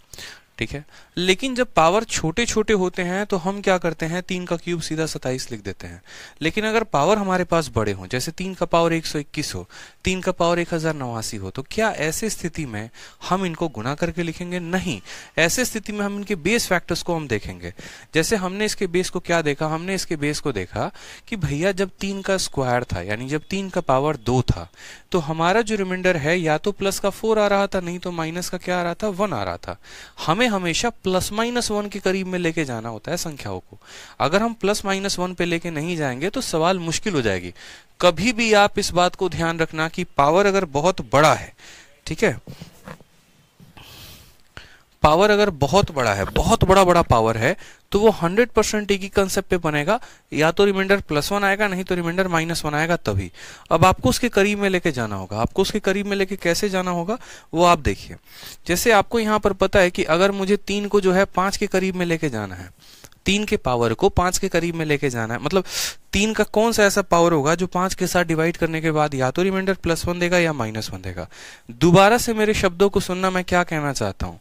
Speaker 1: ठीक है लेकिन जब पावर छोटे छोटे होते हैं तो हम क्या करते हैं तीन का क्यूब सीधा सताइस लिख देते हैं लेकिन अगर पावर हमारे पास बड़े हों जैसे तीन का पावर एक सौ इक्कीस हो तीन का पावर एक हजार नवासी हो तो क्या ऐसे स्थिति में हम इनको गुना करके लिखेंगे नहीं ऐसे स्थिति में हम इनके बेस फैक्टर्स को हम देखेंगे जैसे हमने इसके बेस को क्या देखा हमने इसके बेस को देखा कि भैया जब तीन का स्क्वायर था यानी जब तीन का पावर दो था तो हमारा जो रिमाइंडर है या तो प्लस का फोर आ रहा था नहीं तो माइनस का क्या आ रहा था वन आ रहा था हमें हमेशा प्लस माइनस वन के करीब में लेके जाना होता है संख्याओं को अगर हम प्लस माइनस वन पे लेके नहीं जाएंगे तो सवाल मुश्किल हो जाएगी कभी भी आप इस बात को ध्यान रखना कि पावर अगर बहुत बड़ा है ठीक है पावर अगर बहुत बड़ा है बहुत बड़ा बड़ा पावर है तो वो हंड्रेड परसेंट एक ही कंसेप्ट बनेगा या तो रिमाइंडर प्लस वन आएगा नहीं तो रिमाइंडर माइनस वन आएगा तभी अब आपको उसके करीब में लेके जाना होगा आपको उसके करीब में लेके कैसे जाना होगा वो आप देखिए जैसे आपको यहाँ पर पता है कि अगर मुझे तीन को जो है पांच के करीब में लेके जाना है तीन के पावर को पांच के करीब में लेके जाना है मतलब तीन का कौन सा ऐसा पावर होगा जो पांच के साथ डिवाइड करने के बाद या तो रिमाइंडर प्लस वन देगा या माइनस वन देगा दोबारा से मेरे शब्दों को सुनना मैं क्या कहना चाहता हूं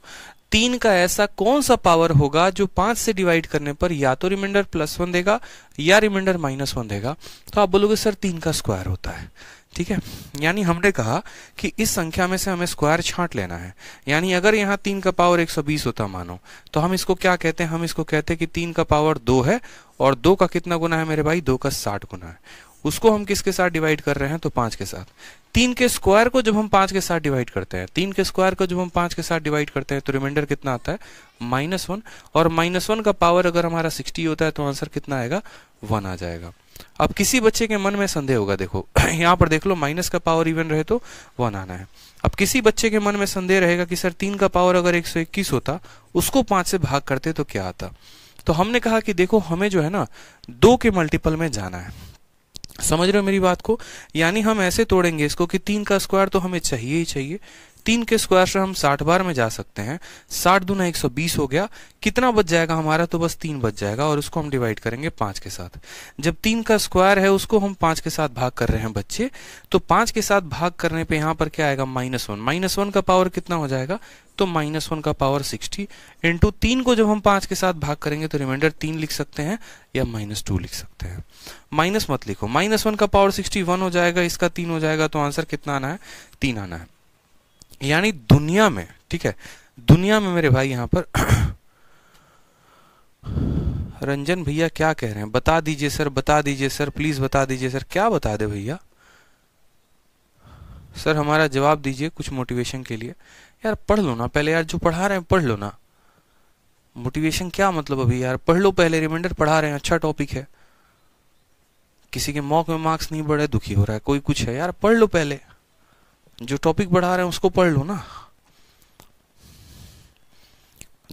Speaker 1: तीन का ऐसा कौन सा पावर होगा जो पांच से डिवाइड करने पर या तो रिमाइंडर प्लस वन देगा या रिमाइंडर माइनस वन देगा तो आप बोलोगे सर तीन का स्क्वायर होता है ठीक है यानी हमने कहा कि इस संख्या में से हमें स्क्वायर छांट लेना है यानी अगर यहाँ तीन का पावर 120 होता मानो तो हम इसको क्या कहते हैं हम इसको कहते हैं कि तीन का पावर दो है और दो का कितना गुना है मेरे भाई दो का साठ गुना है उसको हम किसके साथ डिवाइड कर रहे हैं तो पांच के साथ तीन के स्क्वायर को जब हम पांच के साथ डिवाइड करते हैं तीन के स्क्वायर को जब हम पांच के साथ डिवाइड करते हैं तो रिमाइंडर कितना आता है माइनस वन और माइनस वन का पावर अगर हमारा सिक्सटी होता है तो आंसर कितना आएगा वन आ जाएगा अब किसी बच्चे के मन में संदेह होगा देखो यहाँ पर देख लो माइनस का पावर इवन रहे तो वन आना है अब किसी बच्चे के मन में संदेह रहेगा कि सर तीन का पावर अगर एक होता उसको पांच से भाग करते तो क्या आता तो हमने कहा कि देखो हमें जो है ना दो के मल्टीपल में जाना है समझ रहे हो मेरी बात को यानी हम ऐसे तोड़ेंगे इसको कि तीन का स्क्वायर तो हमें चाहिए ही चाहिए तीन के स्क्वायर से हम साठ बार में जा सकते हैं साठ दुना एक सौ बीस हो गया कितना बच जाएगा हमारा तो बस तीन बच जाएगा और उसको हम डिवाइड करेंगे पांच के साथ जब तीन का स्क्वायर है उसको हम पांच के साथ भाग कर रहे हैं बच्चे तो पांच के साथ भाग करने पे यहाँ पर क्या आएगा माइनस वन माइनस वन का पावर कितना हो जाएगा तो माइनस वन का पावर सिक्सटी इंटू तीन को जब हम पांच के साथ भाग करेंगे तो रिमाइंडर तीन लिख सकते हैं या माइनस टू लिख सकते हैं माइनस मत लिखो माइनस वन का पावर सिक्सटी वन हो जाएगा इसका तीन हो जाएगा तो आंसर कितना आना है तीन आना है यानी दुनिया में ठीक है दुनिया में मेरे भाई यहाँ पर रंजन भैया क्या कह रहे हैं बता दीजिए सर बता दीजिए सर प्लीज बता दीजिए सर क्या बता दे भैया सर हमारा जवाब दीजिए कुछ मोटिवेशन के लिए यार पढ़ लो ना पहले यार जो पढ़ा रहे हैं पढ़ लो ना मोटिवेशन क्या मतलब अभी यार पढ़ लो पहले रिमाइंडर पढ़ा रहे हैं अच्छा टॉपिक है किसी के मॉक में मार्क्स नहीं बढ़े दुखी हो रहा है कोई कुछ है यार पढ़ लो पहले जो टॉपिक बढ़ा रहे हैं उसको पढ़ लो ना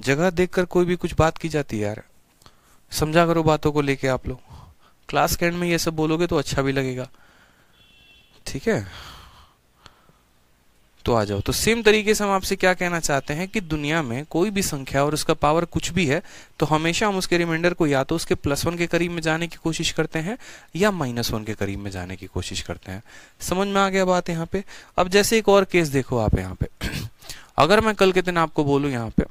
Speaker 1: जगह देखकर कोई भी कुछ बात की जाती है यार समझा करो बातों को लेके आप लोग क्लास के एंड में ये सब बोलोगे तो अच्छा भी लगेगा ठीक है तो आ जाओ तो सेम तरीके से हम आपसे क्या कहना चाहते हैं कि दुनिया में कोई भी संख्या और उसका पावर कुछ भी है तो हमेशा हम उसके रिमाइंडर को या तो उसके प्लस वन के करीब में जाने की कोशिश करते हैं या माइनस वन के करीब में जाने की कोशिश करते हैं समझ में आ गया बात यहाँ पे अब जैसे एक और केस देखो आप यहाँ पे अगर मैं कल के दिन आपको बोलूँ यहाँ पे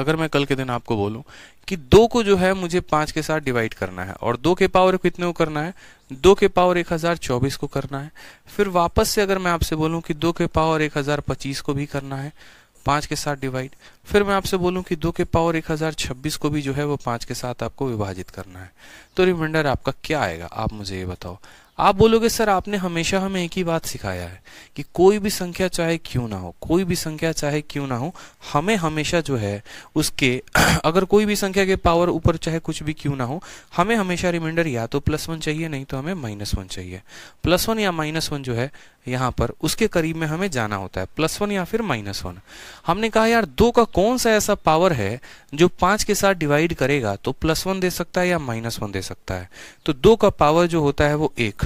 Speaker 1: अगर मैं कल के दिन आपको बोलूं कि दो को जो है मुझे पांच के साथ डिवाइड करना है और दो के पावर कितने को करना है दो के पावर एक हजार चौबीस को करना है फिर वापस से अगर मैं आपसे बोलूं कि दो के पावर एक हजार पच्चीस को भी करना है पांच के साथ डिवाइड फिर मैं आपसे बोलूं कि दो के पावर एक हजार छब्बीस को भी जो है वो पांच के साथ आपको विभाजित करना है तो रिमाइंडर आपका क्या आएगा आप मुझे ये बताओ आप बोलोगे सर आपने हमेशा हमें एक ही बात सिखाया है कि कोई भी संख्या चाहे क्यों ना हो कोई भी संख्या चाहे क्यों ना हो हमें हमेशा जो है उसके अगर कोई भी संख्या के पावर ऊपर चाहे कुछ भी क्यों ना हो हमें हमेशा रिमाइंडर या तो प्लस वन चाहिए नहीं तो हमें माइनस वन चाहिए प्लस वन या माइनस वन जो है यहाँ पर उसके करीब में हमें जाना होता है प्लस वन या फिर माइनस वन हमने कहा यार दो का कौन सा ऐसा पावर है जो पांच के साथ डिवाइड करेगा तो प्लस वन दे सकता है या माइनस वन दे सकता है तो दो का पावर जो होता है वो एक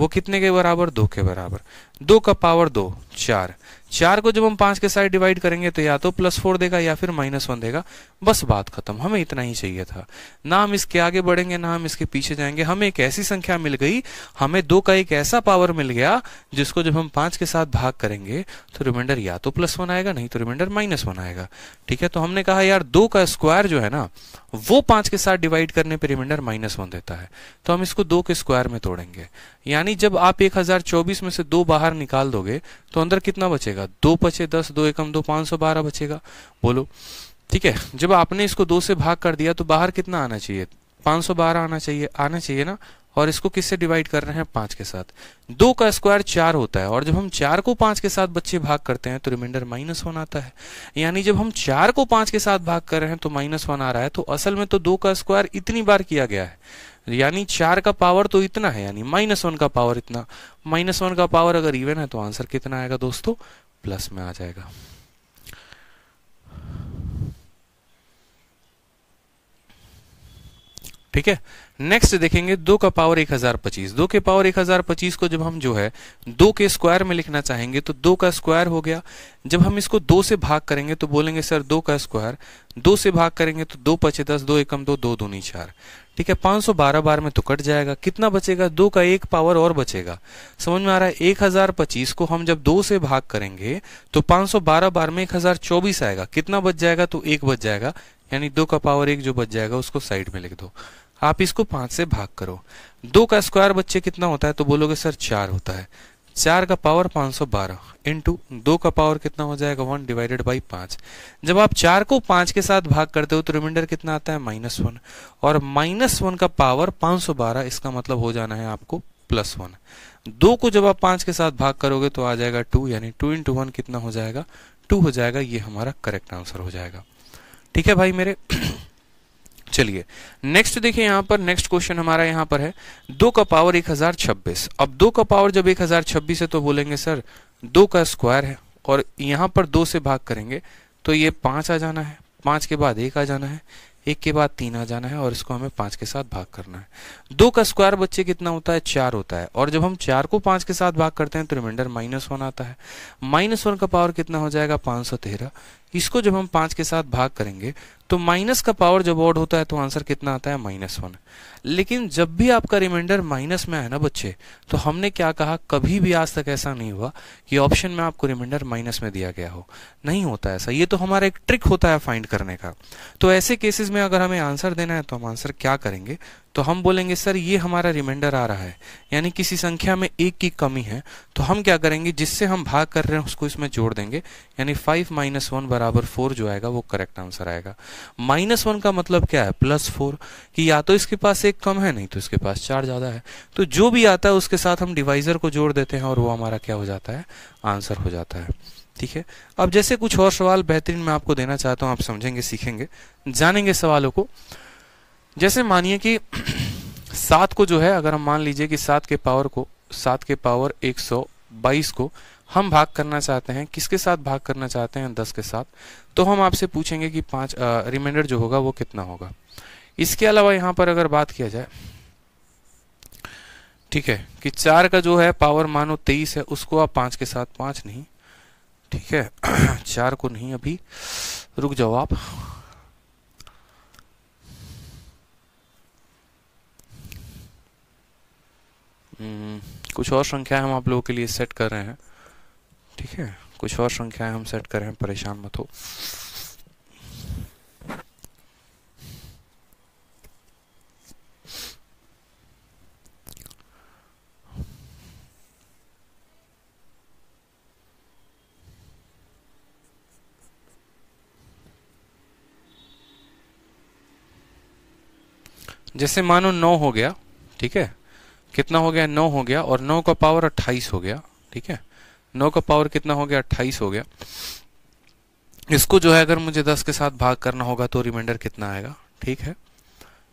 Speaker 1: वो कितने के बराबर दो के बराबर दो का पावर दो चार चार को जब हम पांच के साथ डिवाइड करेंगे तो या तो प्लस फोर देगा या फिर माइनस वन देगा बस बात खत्म हमें इतना ही चाहिए था ना हम इसके आगे बढ़ेंगे ना हम इसके पीछे जाएंगे हमें एक ऐसी संख्या मिल गई हमें दो का एक ऐसा पावर मिल गया जिसको जब हम पांच के साथ भाग करेंगे तो रिमाइंडर या तो प्लस वन आएगा नहीं तो रिमाइंडर माइनस वन आएगा ठीक है तो हमने कहा यार दो का स्क्वायर जो है ना वो पांच के साथ डिवाइड करने पर रिमाइंडर माइनस वन देता है तो हम इसको दो के स्क्वायर में तोड़ेंगे यानी जब आप एक में से दो बाहर निकाल दोगे तो अंदर कितना बचेगा बचेगा दो पचे दस दो एकम दो पांच सौ बारह बचेगा बोलो ठीक है जब आपने इसको दो से भाग कर दिया तो बाहर कितना आना चाहिए पांच सौ बारह आना चाहिए आना चाहिए ना और इसको किससे डिवाइड कर रहे हैं पांच के साथ दो का स्क्वायर चार होता है और जब हम चार को पांच के साथ बच्चे भाग करते हैं तो रिमाइंडर माइनस वन आता है यानी जब हम चार को पांच के साथ भाग कर रहे हैं तो माइनस वन आ रहा है तो असल में तो दो का स्क्वायर इतनी बार किया गया है यानी चार का पावर तो इतना है यानी माइनस वन का पावर इतना माइनस वन का पावर अगर इवन है तो आंसर कितना आएगा दोस्तों प्लस में आ जाएगा ठीक है नेक्स्ट देखेंगे दो का पावर एक हजार पच्चीस दो के पावर एक हजार पच्चीस को जब हम जो है दो के स्क्वायर में लिखना चाहेंगे तो दो का स्क्वायर हो गया जब हम इसको दो से भाग करेंगे तो बोलेंगे सर दो का स्क्वायर दो से भाग करेंगे तो दो पचे दस दो एकम दो दो दूनी चार ठीक है पांच सौ बारह बार में तो कट जाएगा कितना बचेगा दो का एक पावर और बचेगा समझ में आ रहा है एक हजार पच्चीस को हम जब दो से भाग करेंगे तो पांच सौ बारह बार में एक हजार चौबीस आएगा कितना बच जाएगा तो एक बच जाएगा यानी दो का पावर एक जो बच जाएगा उसको साइड में लिख दो आप इसको पांच से भाग करो दो का स्क्वायर बच्चे कितना होता है तो बोलोगे सर चार होता है चार का पावर 512 सौ बारह इंटू दो का पावर कितना हो जाएगा वन डिवाइडेड बाई पांच जब आप चार को पांच के साथ भाग करते हो तो रिमाइंडर कितना आता है माइनस वन और माइनस वन का पावर 512 इसका मतलब हो जाना है आपको प्लस वन दो को जब आप पांच के साथ भाग करोगे तो आ जाएगा टू यानी टू इंटू वन कितना हो जाएगा टू हो जाएगा ये हमारा करेक्ट आंसर हो जाएगा ठीक है भाई मेरे चलिए नेक्स्ट देखिए यहाँ पर नेक्स्ट क्वेश्चन हमारा यहाँ पर है दो का पावर एक हजार छब्बीस अब दो का पावर जब एक हजार छब्बीस है तो बोलेंगे सर दो का स्क्वायर है और यहाँ पर दो से भाग करेंगे तो ये पांच आ जाना है पांच के बाद एक आ जाना है एक के बाद तीन आ जाना है और इसको हमें पांच के साथ भाग करना है दो का स्क्वायर बच्चे कितना होता है चार होता है और जब हम चार को पांच के साथ भाग करते हैं तो रिमाइंडर माइनस वन आता है माइनस वन का पावर कितना हो जाएगा पांच सौ तेरह इसको जब हम पांच के साथ भाग करेंगे तो माइनस का पावर जब ऑड होता है तो आंसर कितना आता है माइनस वन लेकिन जब भी आपका रिमाइंडर माइनस में है ना बच्चे तो हमने क्या कहा कभी भी आज तक ऐसा नहीं हुआ कि ऑप्शन में आपको रिमाइंडर माइनस में दिया गया हो नहीं होता ऐसा ये तो हमारा एक ट्रिक होता है फाइंड करने का तो ऐसे केसेस में अगर हमें आंसर देना है तो हम आंसर क्या करेंगे तो हम बोलेंगे सर ये हमारा रिमाइंडर आ रहा है यानी किसी संख्या में एक की कमी है तो हम क्या करेंगे जिससे हम भाग कर रहे हैं उसको इसमें जोड़ देंगे यानी फाइव माइनस वन बराबर फोर जो आएगा वो करेक्ट आंसर आएगा माइनस वन का मतलब क्या है प्लस फोर कि या तो इसके पास एक एक कम है नहीं तो इसके पास चार ज़्यादा है तो जो भी आता है उसके साथ हम डिवाइज़र को जोड़ देते हैं और वो हमारा क्या हो जाता है आंसर हो जाता है ठीक है अब जैसे कुछ और सवाल बेहतरीन मैं आपको देना चाहता हूँ आप समझेंगे सीखेंगे जानेंगे सवालों को जैसे मानिए कि सात को जो है अगर हम मान लीजिए कि सात के पावर को सात के पावर एक सौ बाईस को हम भाग करना चाहते हैं किसके साथ भाग करना चाहते हैं दस के साथ तो हम आपसे पूछेंगे कि पांच रिमाइंडर जो होगा वो कितना होगा इसके अलावा यहाँ पर अगर बात किया जाए ठीक है कि चार का जो है पावर मानो तेईस है उसको आप पांच के साथ पांच नहीं ठीक है चार को नहीं अभी रुक जाओ आप हम्म, कुछ और संख्याएं हम आप लोगों के लिए सेट कर रहे हैं ठीक है कुछ और संख्याएं हम सेट कर रहे हैं परेशान मत हो जैसे मानो नौ हो गया ठीक है कितना हो गया नौ हो गया और नौ का पावर अट्ठाईस हो गया ठीक है नौ का पावर कितना हो गया अट्ठाईस हो गया इसको जो है अगर मुझे दस के साथ भाग करना होगा तो रिमाइंडर कितना आएगा ठीक है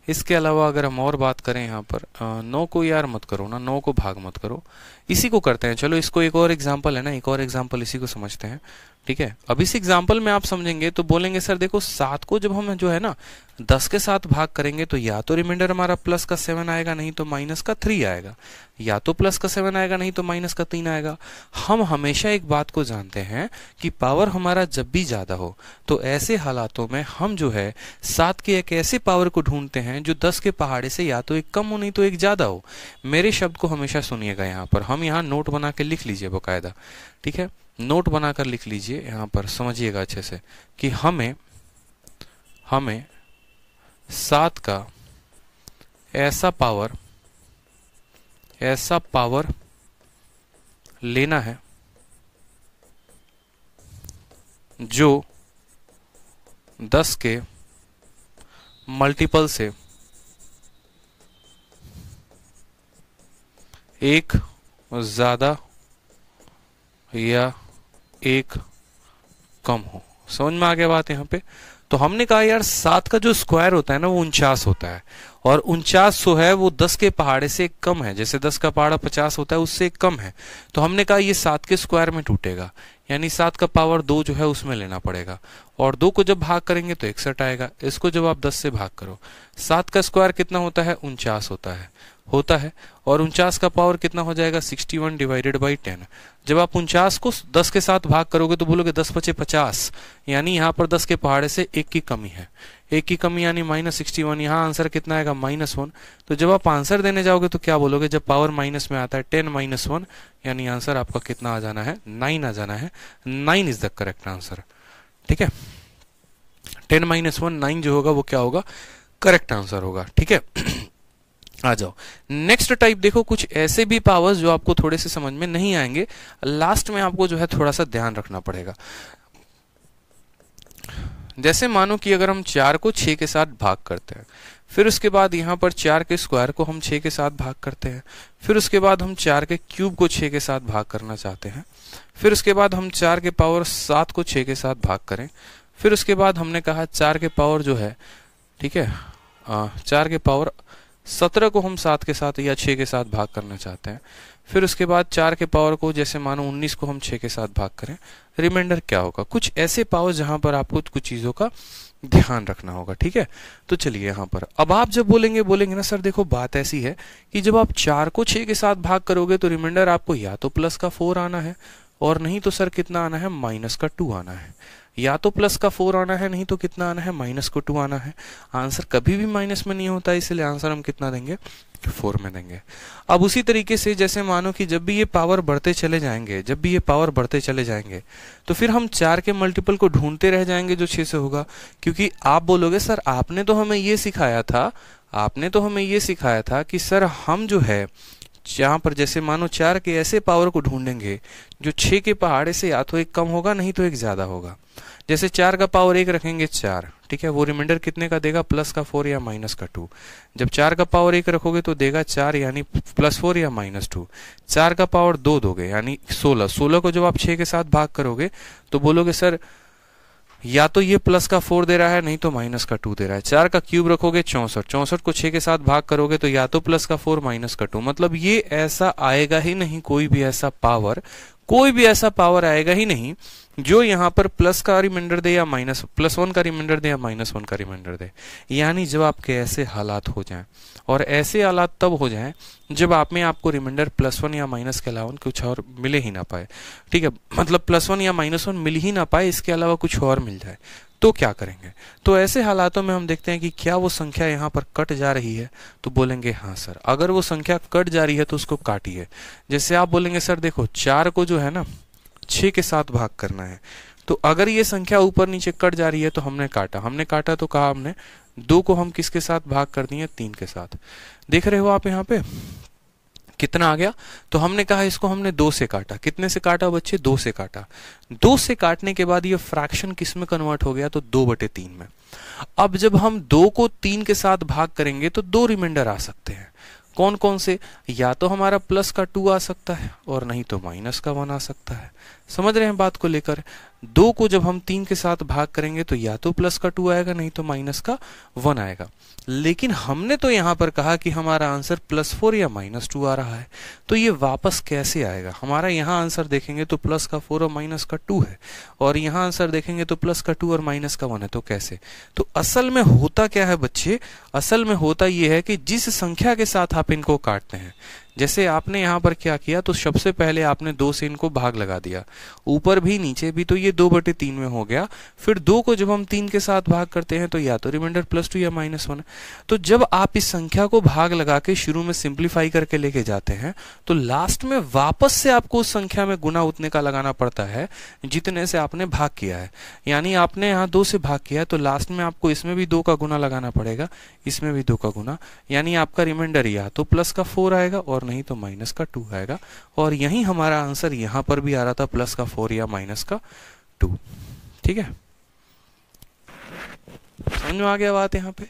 Speaker 1: इसके अलावा अगर हम और बात करें यहाँ पर नौ को यार मत करो ना नौ को भाग मत करो इसी को करते हैं चलो इसको एक और एग्जाम्पल है ना एक और एग्जाम्पल इसी को समझते हैं ठीक है अब इस एग्जाम्पल में आप समझेंगे तो बोलेंगे सर देखो सात को जब हम जो है ना दस के साथ भाग करेंगे तो या तो रिमाइंडर हमारा प्लस का सेवन आएगा नहीं तो माइनस का थ्री आएगा या तो प्लस का सेवन आएगा नहीं तो माइनस का तीन आएगा हम हमेशा एक बात को जानते हैं कि पावर हमारा जब भी ज्यादा हो तो ऐसे हालातों में हम जो है सात के एक ऐसे पावर को ढूंढते हैं जो दस के पहाड़े से या तो एक कम हो नहीं तो एक ज्यादा हो मेरे शब्द को हमेशा सुनिएगा यहाँ पर हम यहाँ नोट बना के लिख लीजिए बाकायदा ठीक है नोट बनाकर लिख लीजिए यहाँ पर समझिएगा अच्छे से कि हमें हमें सात का ऐसा पावर ऐसा पावर लेना है जो दस के मल्टीपल से एक ज़्यादा या एक कम हो समझ में आ गया बात यहाँ पे तो हमने कहा यार सात का जो स्क्वायर होता है ना वो उनचास होता है और उनचास सो है वो दस के पहाड़े से कम है जैसे दस का पहाड़ा पचास होता है उससे कम है तो हमने कहा ये सात के स्क्वायर में टूटेगा यानी सात का पावर दो जो है उसमें लेना पड़ेगा और दो को जब भाग करेंगे तो इकसठ आएगा इसको जब आप दस से भाग करो सात का स्क्वायर कितना होता है उनचास होता है होता है और उनचास का पावर कितना हो जाएगा 61 डिवाइडेड बाई टेन जब आप उनचास को 10 के साथ भाग करोगे तो बोलोगे 10 बचे 50 यानी यहाँ पर 10 के पहाड़े से एक की कमी है एक की कमी यानी माइनस सिक्सटी वन यहाँ आंसर कितना आएगा माइनस वन तो जब आप आंसर देने जाओगे तो क्या बोलोगे जब पावर माइनस में आता है टेन माइनस वन यानी आंसर आपका कितना आ जाना है नाइन आ जाना है nine is the correct answer ठीक है टेन माइनस वन नाइन जो होगा वो क्या होगा करेक्ट आंसर होगा ठीक है आ जाओ नेक्स्ट टाइप देखो कुछ ऐसे भी पावर्स जो आपको थोड़े से समझ में नहीं आएंगे लास्ट में आपको जो है थोड़ा सा ध्यान रखना पड़ेगा जैसे मानो कि अगर हम चार को छ के साथ भाग करते हैं फिर उसके बाद यहाँ पर चार के स्क्वायर को हम छः के साथ भाग करते हैं फिर उसके बाद हम चार के क्यूब को छः के साथ भाग करना चाहते हैं फिर उसके बाद हम चार के पावर सात को छः के साथ भाग करें फिर उसके बाद हमने कहा चार के पावर जो है ठीक है चार के पावर सत्रह को हम सात के साथ या छः के साथ भाग करना चाहते हैं फिर उसके बाद चार के पावर को जैसे मानो उन्नीस को हम छः के साथ भाग करें रिमाइंडर क्या होगा कुछ ऐसे पावर जहां पर आपको कुछ चीज़ों का ध्यान रखना होगा ठीक है तो चलिए यहाँ पर अब आप जब बोलेंगे बोलेंगे ना सर देखो बात ऐसी है कि जब आप चार को छः के साथ भाग करोगे तो रिमाइंडर आपको या तो प्लस का फोर आना है और नहीं तो सर कितना आना है माइनस का टू आना है या तो प्लस का फोर आना है नहीं तो कितना आना है माइनस को टू आना है आंसर कभी भी माइनस में नहीं होता इसलिए आंसर हम कितना देंगे फोर में देंगे अब उसी तरीके से जैसे मानो कि जब भी ये पावर बढ़ते चले जाएंगे जब भी ये पावर बढ़ते चले जाएंगे तो फिर हम चार के मल्टीपल को ढूंढते रह जाएंगे जो छः से होगा क्योंकि आप बोलोगे सर आपने तो हमें ये सिखाया था आपने तो हमें ये सिखाया था कि सर हम जो है जहां पर जैसे मानो चार के ऐसे पावर को ढूंढेंगे जो छः के पहाड़े से या तो एक कम होगा नहीं तो एक ज़्यादा होगा जैसे चार का पावर एक रखेंगे चार ठीक है वो रिमाइंडर कितने का देगा प्लस का फोर या माइनस का टू जब चार का पावर एक रखोगे तो देगा चार यानी प्लस फोर या माइनस टू चार का पावर दो दोगे यानी सोलह सोलह को जब आप छह के साथ भाग करोगे तो बोलोगे सर या तो ये प्लस का फोर दे रहा है नहीं तो माइनस का टू दे रहा है चार का क्यूब रखोगे चौंसठ चौंसठ को छह के साथ भाग करोगे तो या तो प्लस का फोर माइनस का टू मतलब ये ऐसा आएगा ही नहीं कोई भी ऐसा पावर कोई भी ऐसा पावर आएगा ही नहीं जो यहाँ पर प्लस का रिमाइंडर दे या माइनस प्लस वन का रिमाइंडर दे या माइनस वन का रिमाइंडर दे यानी जब आपके ऐसे हालात हो जाएं और ऐसे हालात तब हो जाएं जब आप में आपको रिमाइंडर प्लस वन या माइनस के अलावा कुछ और मिले ही ना पाए ठीक है मतलब प्लस वन या माइनस वन मिल ही ना पाए इसके अलावा कुछ और मिल जाए तो क्या करेंगे तो ऐसे हालातों में हम देखते हैं कि क्या वो संख्या यहाँ पर कट जा रही है तो बोलेंगे हाँ सर अगर वो संख्या कट जा रही है तो उसको काटिए जैसे आप बोलेंगे सर देखो चार को जो है ना छः के साथ भाग करना है तो अगर ये संख्या ऊपर नीचे कट जा रही है तो हमने काटा हमने काटा तो कहा हमने दो को हम किसके साथ भाग कर दिए तीन के साथ देख रहे हो आप यहाँ पे कितना आ गया तो हमने कहा इसको हमने दो से काटा कितने से काटा बच्चे दो से काटा दो से काटने के बाद ये फ्रैक्शन किस में कन्वर्ट हो गया तो दो बटे तीन में अब जब हम दो को तीन के साथ भाग करेंगे तो दो रिमाइंडर आ सकते हैं कौन कौन से या तो हमारा प्लस का टू आ सकता है और नहीं तो माइनस का वन आ सकता है समझ रहे हैं बात को लेकर दो को जब हम तीन के साथ भाग करेंगे तो या तो प्लस का टू आएगा नहीं तो माइनस का वन आएगा लेकिन हमने तो यहां पर कहा कि हमारा आंसर प्लस फोर या माइनस टू आ रहा है तो ये वापस कैसे आएगा हमारा यहाँ आंसर देखेंगे तो प्लस का फोर और माइनस का टू है और यहाँ आंसर देखेंगे तो प्लस का टू और माइनस का वन है तो कैसे तो असल में होता क्या है बच्चे असल में होता यह है कि जिस संख्या के साथ आप इनको काटते हैं जैसे आपने यहाँ पर क्या किया तो सबसे पहले आपने दो से इनको भाग लगा दिया ऊपर भी नीचे भी तो ये दो बटे तीन में हो गया फिर दो को जब हम तीन के साथ भाग करते हैं तो या तो रिमाइंडर प्लस टू या माइनस वन तो जब आप इस संख्या को भाग लगा के शुरू में सिंप्लीफाई करके लेके जाते हैं तो लास्ट में वापस से आपको उस संख्या में गुना उतने का लगाना पड़ता है जितने से आपने भाग किया है यानी आपने यहाँ दो से भाग किया है तो लास्ट में आपको इसमें भी दो का गुना लगाना पड़ेगा इसमें भी दो का गुना यानी आपका रिमाइंडर या तो प्लस का फोर आएगा और और नहीं तो माइनस का टू आएगा और यही हमारा आंसर यहां पर भी आ रहा था प्लस का फोर या माइनस का टू ठीक है समझ में आ गया बात यहाँ पे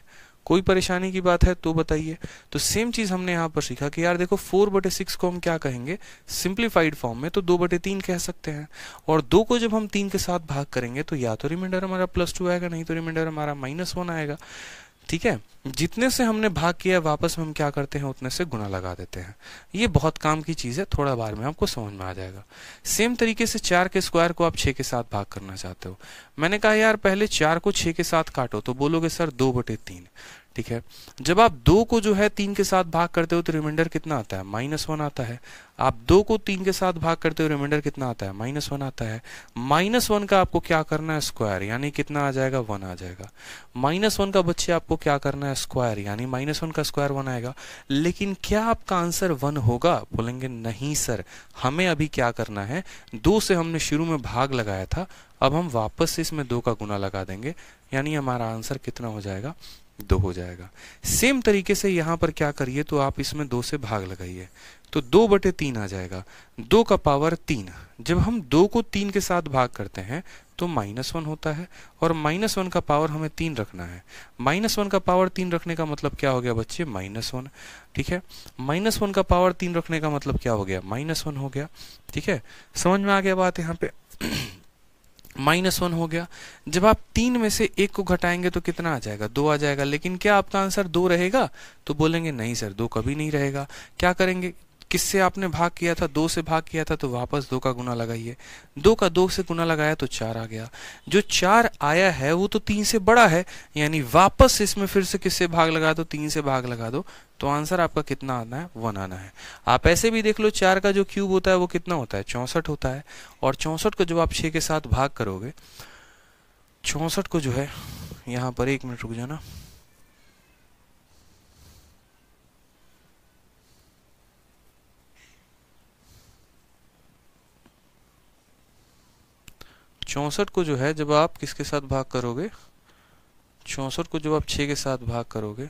Speaker 1: कोई परेशानी की बात है तो बताइए तो सेम चीज हमने यहाँ पर सीखा कि यार देखो फोर बटे सिक्स को हम क्या कहेंगे सिंप्लीफाइड फॉर्म में तो दो बटे तीन कह सकते हैं और दो को जब हम तीन के साथ भाग करेंगे तो या तो रिमाइंडर हमारा प्लस टू आएगा नहीं तो रिमाइंडर हमारा माइनस वन आएगा ठीक है जितने से हमने भाग किया वापस में हम क्या करते हैं उतने से गुना लगा देते हैं ये बहुत काम की चीज़ है थोड़ा बार में आपको समझ में आ जाएगा सेम तरीके से चार के स्क्वायर को आप छे के साथ भाग करना चाहते हो मैंने कहा यार पहले चार को छः के साथ काटो तो बोलोगे सर दो बटे तीन ठीक है जब आप दो को जो है तीन के साथ भाग करते हो तो रिमाइंडर कितना आता है माइनस वन आता है आप दो को तीन के साथ भाग करते हो रिमाइंडर कितना आता है माइनस वन आता है माइनस वन का आपको क्या करना है स्क्वायर यानी कितना आ जाएगा वन आ जाएगा माइनस वन का बच्चे आपको क्या करना है स्क्वायर यानी माइनस वन का स्क्वायर वन आएगा लेकिन क्या आपका आंसर वन होगा बोलेंगे नहीं सर हमें अभी क्या करना है दो से हमने शुरू में भाग लगाया था अब हम वापस से इसमें दो का गुना लगा देंगे यानी हमारा आंसर कितना हो जाएगा दो हो जाएगा सेम तरीके से यहाँ पर क्या करिए तो आप इसमें दो से भाग लगाइए तो दो बटे तीन आ जाएगा दो का पावर तीन जब हम दो को तीन के साथ भाग करते हैं तो माइनस वन होता है और माइनस वन का पावर हमें तीन रखना है माइनस वन का पावर तीन रखने का मतलब क्या हो गया बच्चे माइनस वन ठीक है माइनस वन का पावर तीन रखने का मतलब क्या हो गया माइनस वन हो गया ठीक है समझ में आ गया बात यहाँ पे माइनस वन हो गया जब आप तीन में से एक को घटाएंगे तो कितना आ जाएगा दो आ जाएगा लेकिन क्या आपका आंसर दो रहेगा तो बोलेंगे नहीं सर दो कभी नहीं रहेगा क्या करेंगे किससे आपने भाग किया था दो से भाग किया था तो वापस दो का गुना लगाइए दो का दो से गुना लगाया तो चार आ गया जो चार आया है वो तो तीन से बड़ा है यानी वापस इसमें फिर से किससे भाग लगा दो तीन से भाग लगा दो तो आंसर आपका कितना आना है वन आना है आप ऐसे भी देख लो चार का जो क्यूब होता है वो कितना होता है चौंसठ होता है और चौंसठ को जब आप छः के साथ भाग करोगे चौंसठ को जो है यहाँ पर एक मिनट रुक जाना 64 को जो है जब आप किसके साथ भाग करोगे 64 को जब आप 6 के साथ भाग करोगे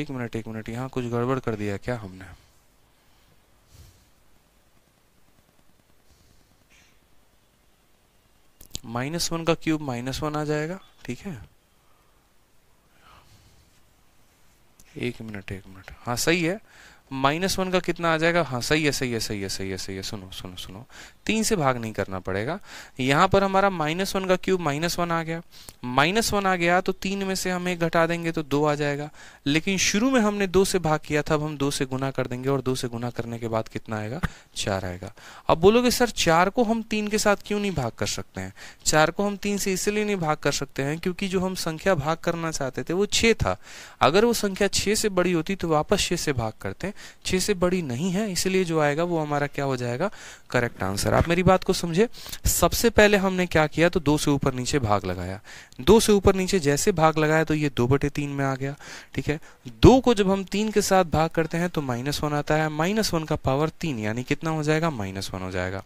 Speaker 1: एक मिनट एक मिनट यहाँ कुछ गड़बड़ कर दिया क्या हमने माइनस वन का क्यूब माइनस वन आ जाएगा ठीक है एक मिनट एक मिनट हाँ सही है माइनस वन का कितना आ जाएगा हाँ सही है सही है सही है सही है सही है सुनो सुनो सुनो तीन से भाग नहीं करना पड़ेगा यहाँ पर हमारा माइनस वन का क्यूब माइनस वन आ गया माइनस वन आ गया तो तीन में से हम एक घटा देंगे तो दो आ जाएगा लेकिन शुरू में हमने दो से भाग किया था अब हम दो से गुना कर देंगे और दो से गुना करने के बाद कितना आएगा चार आएगा अब बोलोगे सर चार को हम तीन के साथ क्यों नहीं भाग कर सकते हैं चार को हम तीन से इसलिए नहीं भाग कर सकते हैं क्योंकि जो हम संख्या भाग करना चाहते थे वो छः था अगर वो संख्या छः से बड़ी होती तो वापस छः से भाग करते हैं छः से बड़ी नहीं है इसलिए जो आएगा वो हमारा क्या हो जाएगा करेक्ट आंसर आप मेरी बात को समझे सबसे पहले हमने क्या किया तो दो से ऊपर नीचे भाग लगाया दो से ऊपर नीचे जैसे भाग लगाया तो ये दो बटे तीन में आ गया ठीक है दो को जब हम तीन के साथ भाग करते हैं तो माइनस वन आता है माइनस वन का पावर तीन यानी कितना हो जाएगा माइनस वन हो जाएगा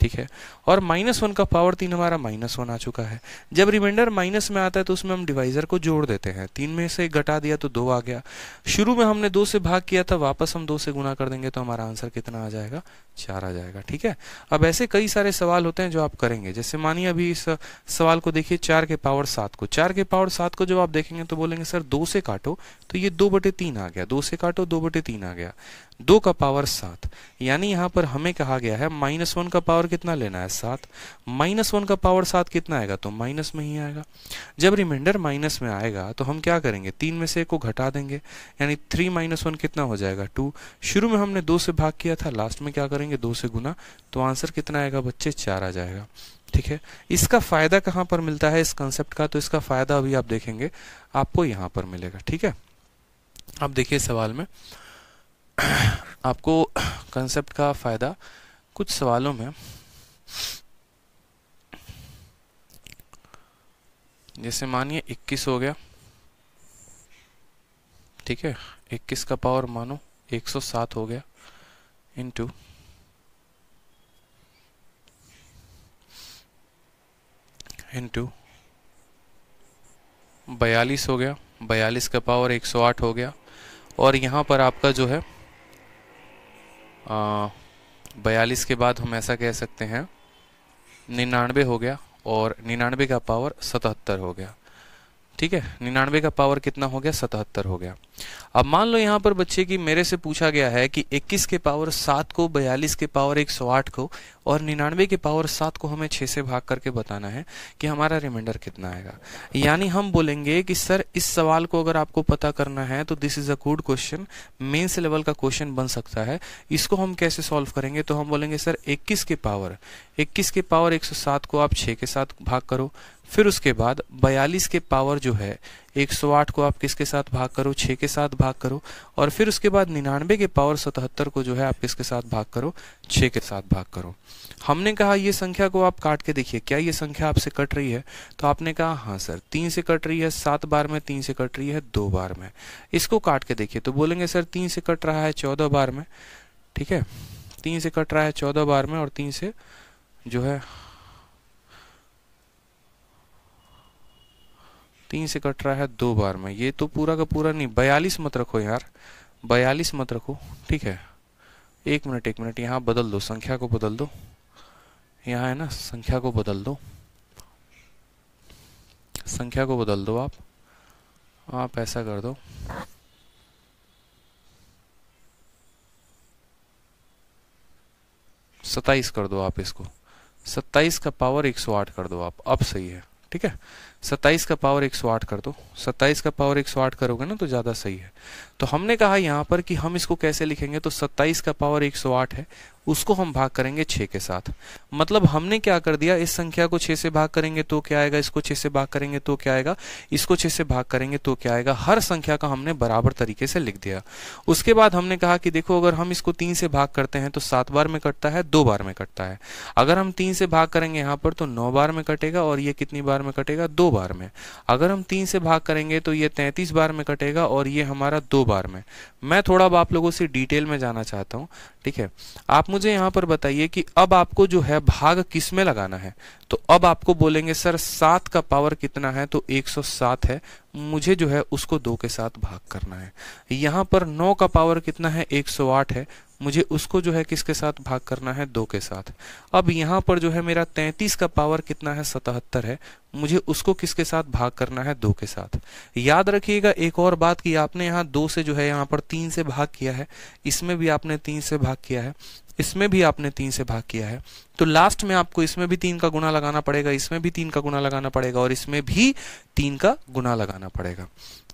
Speaker 1: ठीक है और माइनस वन का पावर तीन हमारा माइनस वन आ चुका है जब रिमाइंडर माइनस में आता है तो उसमें हम डिवाइजर को जोड़ देते हैं तीन में से घटा दिया तो दो आ गया शुरू में हमने दो से भाग किया था वापस हम दो से गुना कर देंगे तो हमारा आंसर कितना आ जाएगा चार आ जाएगा ठीक है अब ऐसे कई सारे सवाल होते हैं जो आप करेंगे जैसे मानिए अभी इस सवाल को देखिए चार के पावर सात को चार के पावर सात को जब आप देखेंगे तो बोलेंगे सर दो से काटो तो ये दो बटे आ गया दो से काटो दो बटे आ गया दो का पावर सात यानी यहाँ पर हमें कहा गया है माइनस वन का पावर कितना लेना है सात माइनस वन का पावर सात कितना आएगा तो माइनस में ही आएगा जब रिमाइंडर माइनस में आएगा तो हम क्या करेंगे तीन में से एक को घटा देंगे यानी थ्री माइनस वन कितना हो जाएगा टू शुरू में हमने दो से भाग किया था लास्ट में क्या करेंगे दो से गुना तो आंसर कितना आएगा बच्चे चार आ जाएगा ठीक है इसका फायदा कहाँ पर मिलता है इस कंसेप्ट का तो इसका फायदा अभी आप देखेंगे आपको यहाँ पर मिलेगा ठीक है आप देखिए सवाल में आपको कंसेप्ट का फ़ायदा कुछ सवालों में जैसे मानिए 21 हो गया ठीक है 21 का पावर मानो 107 हो गया इनटू इनटू बयालीस हो गया बयालीस का पावर 108 हो गया और यहाँ पर आपका जो है बयालीस के बाद हम ऐसा कह सकते हैं निन्यानवे हो गया और निन्यानवे का पावर सतहत्तर हो गया ठीक है निन्यानवे का पावर कितना हो गया सतहत्तर हो गया अब मान लो यहाँ पर बच्चे की मेरे से पूछा गया है कि 21 के पावर सात को बयालीस के पावर 108 को और निन्यानवे के पावर सात को हमें 6 से भाग करके बताना है कि हमारा रिमाइंडर कितना आएगा यानी हम बोलेंगे कि सर इस सवाल को अगर आपको पता करना है तो this is a good question mains level का क्वेश्चन बन सकता है इसको हम कैसे सॉल्व करेंगे तो हम बोलेंगे सर इक्कीस के पावर इक्कीस के पावर एक को आप छः के साथ भाग करो फिर उसके बाद 42 के पावर जो है 108 को आप किसके साथ भाग करो 6 के साथ भाग करो और फिर उसके बाद 99 के पावर 77 को जो है आप किसके साथ भाग करो 6 के साथ भाग करो हमने कहा ये संख्या को आप काट के देखिए क्या ये संख्या आपसे कट रही है तो आपने कहा हाँ सर तीन से कट रही है सात बार में तीन से कट रही है दो बार में इसको काट के देखिए तो बोलेंगे सर तीन से कट रहा है चौदह बार में ठीक है तीन से कट रहा है चौदह बार में और तीन से जो है तीन से कट रहा है दो बार में ये तो पूरा का पूरा नहीं बयालीस मत रखो यार बयालीस मत रखो ठीक है एक मिनट एक मिनट यहाँ बदल दो संख्या को बदल दो यहाँ है ना संख्या को बदल दो संख्या को बदल दो आप आप ऐसा कर दो सताइस कर दो आप इसको सत्ताईस का पावर एक सौ आठ कर दो आप अब सही है ठीक है सत्ताईस का पावर एक सौ आठ कर दो सत्ताईस का पावर एक सौ आठ करोगे ना तो ज़्यादा सही है तो हमने कहा यहाँ पर कि हम इसको कैसे लिखेंगे तो सत्ताईस का पावर एक सौ आठ है उसको हम भाग करेंगे छः के साथ मतलब हमने क्या कर दिया इस संख्या को छः से भाग करेंगे तो क्या आएगा इसको छः से भाग करेंगे तो क्या आएगा इसको छः से भाग करेंगे तो क्या आएगा हर संख्या का हमने बराबर तरीके से लिख दिया उसके बाद हमने कहा कि देखो अगर हम इसको तीन से भाग करते हैं तो सात बार में कटता है दो बार में कटता है अगर हम तीन से भाग करेंगे यहाँ पर तो नौ बार में कटेगा और ये कितनी बार में कटेगा दो बार में अगर हम तीन से भाग करेंगे तो ये तैंतीस बार में कटेगा और ये हमारा दो बार में मैं थोड़ा आप लोगों से डिटेल में जाना चाहता हूँ ठीक है आप मुझे यहाँ पर बताइए कि अब आपको जो है भाग किस में लगाना है तो अब आपको बोलेंगे सर सात का पावर कितना है तो 107 है मुझे जो है उसको दो के साथ भाग करना है यहाँ पर नौ का पावर कितना है 108 है मुझे उसको जो है किसके साथ भाग करना है दो के साथ अब यहाँ पर जो है मेरा तैतीस का पावर कितना है सतहत्तर है मुझे उसको किसके साथ भाग करना है दो के साथ याद रखिएगा एक और बात कि आपने यहाँ दो से जो है यहाँ पर तीन से भाग किया है इसमें भी आपने तीन से भाग किया है इसमें भी आपने तीन से भाग किया है तो लास्ट में आपको इसमें भी तीन का गुना लगाना पड़ेगा इसमें भी तीन का गुना लगाना पड़ेगा और इसमें भी तीन का गुना लगाना पड़ेगा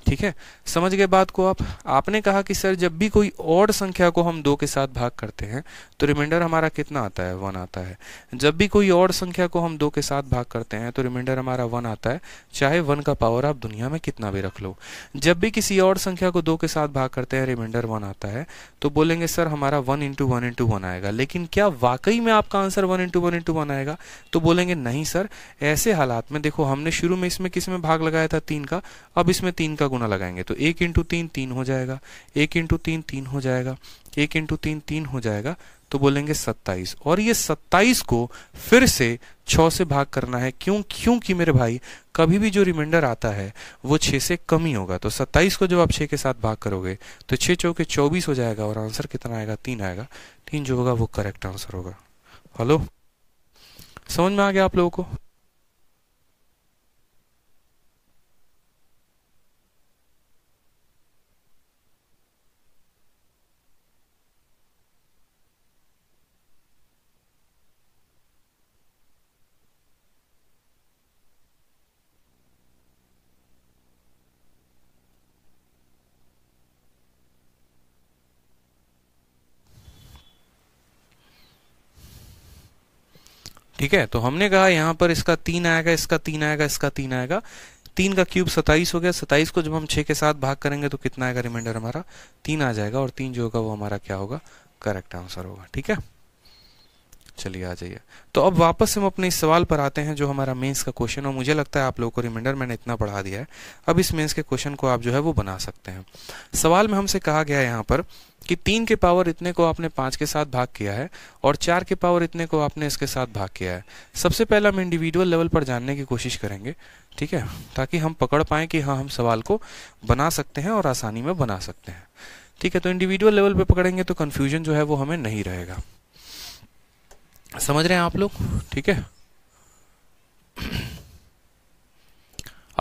Speaker 1: ठीक है समझ गए बात को आप आपने कहा कि सर जब भी कोई और संख्या को हम दो के साथ भाग करते हैं तो रिमाइंडर हमारा कितना आता है वन आता है जब भी कोई और संख्या को हम दो के साथ भाग करते हैं तो रिमाइंडर हमारा वन आता है चाहे वन का पावर आप दुनिया में कितना भी रख लो जब भी किसी और संख्या को दो के साथ भाग करते हैं रिमाइंडर वन आता है तो बोलेंगे सर हमारा one into one into one आएगा लेकिन क्या वाकई में आपका answer one into one into one आएगा तो बोलेंगे नहीं सर ऐसे हालात में देखो हमने शुरू में इसमें किस में भाग लगाया था तीन का अब इसमें तीन का गुना लगाएंगे तो एक इंटू तीन तीन हो जाएगा एक इंटू तीन तीन हो जाएगा एक इंटू तीन तीन हो जाएगा तो बोलेंगे सत्ताईस और ये सत्ताईस को फिर से छ से भाग करना है क्यों क्योंकि मेरे भाई कभी भी जो रिमाइंडर आता है वो छः से कम ही होगा तो सत्ताईस को जब आप छः के साथ भाग करोगे तो छः चौके चौबीस हो जाएगा और आंसर कितना आएगा तीन आएगा तीन जो होगा वो करेक्ट आंसर होगा हेलो समझ में आ गया आप लोगों को ठीक है तो हमने कहा यहां पर इसका तीन आएगा इसका तीन आएगा इसका तीन आएगा तीन का क्यूब सताइस हो गया सताइस को जब हम छह के साथ भाग करेंगे तो कितना आएगा रिमाइंडर हमारा तीन आ जाएगा और तीन जो होगा वो हमारा क्या होगा करेक्ट आंसर होगा ठीक है चलिए आ जाइए तो अब वापस हम अपने इस सवाल पर आते हैं जो हमारा मेंस का क्वेश्चन और मुझे लगता है आप लोगों को रिमाइंडर मैंने इतना पढ़ा दिया है अब इस मेंस के क्वेश्चन को आप जो है वो बना सकते हैं सवाल में हमसे कहा गया है यहाँ पर कि तीन के पावर इतने को आपने पांच के साथ भाग किया है और चार के पावर इतने को आपने इसके साथ भाग किया है सबसे पहले हम इंडिविजुअल लेवल पर जानने की कोशिश करेंगे ठीक है ताकि हम पकड़ पाए कि हाँ हम सवाल को बना सकते हैं और आसानी में बना सकते हैं ठीक है तो इंडिविजुअल लेवल पर पकड़ेंगे तो कन्फ्यूजन जो है वो हमें नहीं रहेगा समझ रहे हैं आप लोग ठीक है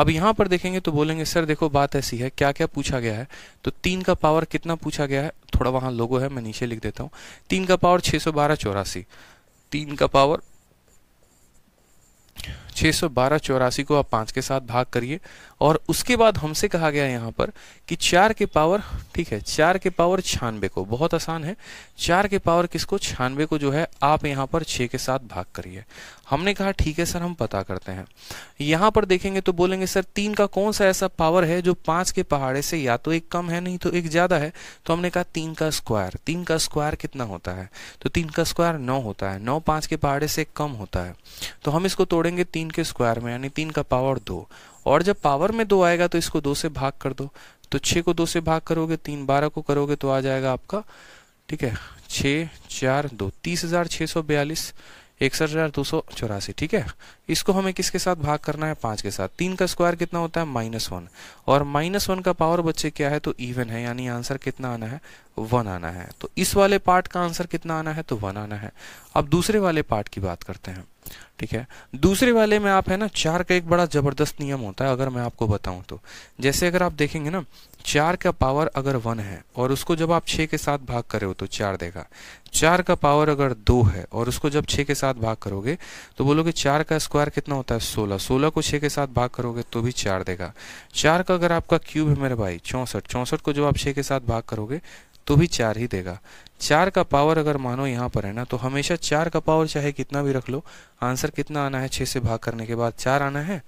Speaker 1: अब यहां पर देखेंगे तो बोलेंगे सर देखो बात ऐसी है क्या क्या पूछा गया है तो तीन का पावर कितना पूछा गया है थोड़ा वहां लोगो है मैं नीचे लिख देता हूं तीन का पावर छह सौ बारह चौरासी तीन का पावर छः सौ बारह चौरासी को आप पाँच के साथ भाग करिए और उसके बाद हमसे कहा गया यहाँ पर कि चार के पावर ठीक है चार के पावर छानबे को बहुत आसान है चार के पावर किसको छानबे को जो है आप यहाँ पर छः के साथ भाग करिए हमने कहा ठीक है सर हम पता करते हैं यहाँ पर देखेंगे तो बोलेंगे सर तीन का कौन सा ऐसा पावर है जो पांच के पहाड़े से या तो एक कम है नहीं तो एक ज़्यादा है तो हमने कहा तीन का स्क्वायर तीन का स्क्वायर कितना होता है तो तीन का स्क्वायर नौ होता है नौ पांच के पहाड़े से कम होता है तो हम इसको तोड़ेंगे तीन के स्क्वायर में यानी तीन का पावर दो और जब पावर में दो आएगा तो इसको दो से भाग कर दो तो छे को दो से भाग करोगे तीन बारह को करोगे तो आ जाएगा आपका ठीक है छ चार दो तीस हज़ार छह सौ बयालीस इकसठ हज़ार दो सौ चौरासी ठीक है इसको हमें किसके साथ भाग करना है पांच के साथ तीन का स्क्वायर कितना होता है माइनस वन और माइनस वन का पावर बच्चे क्या है तो इवन है यानी आंसर कितना आना है वन आना है तो इस वाले पार्ट का आंसर कितना आना है तो वन आना है अब दूसरे वाले पार्ट की बात करते हैं ठीक है दूसरे वाले में आप है ना चार का एक बड़ा ज़बरदस्त नियम होता है अगर मैं आपको बताऊं तो जैसे अगर आप देखेंगे ना चार का पावर अगर वन है और उसको जब आप छः के साथ भाग करे हो तो चार देगा चार का पावर अगर दो है और उसको जब छः के साथ भाग करोगे तो बोलोगे चार का स्क्वायर कितना होता है सोलह सोलह को छः के साथ भाग करोगे तो भी चार देगा चार का अगर आपका क्यूब है मेरे भाई चौंसठ चौंसठ को जब आप छः के साथ भाग करोगे तो भी चार ही देगा चार का पावर अगर मानो यहाँ पर है ना तो हमेशा चार का पावर चाहे कितना भी रख लो आंसर कितना आना है छः से भाग करने के बाद चार आना है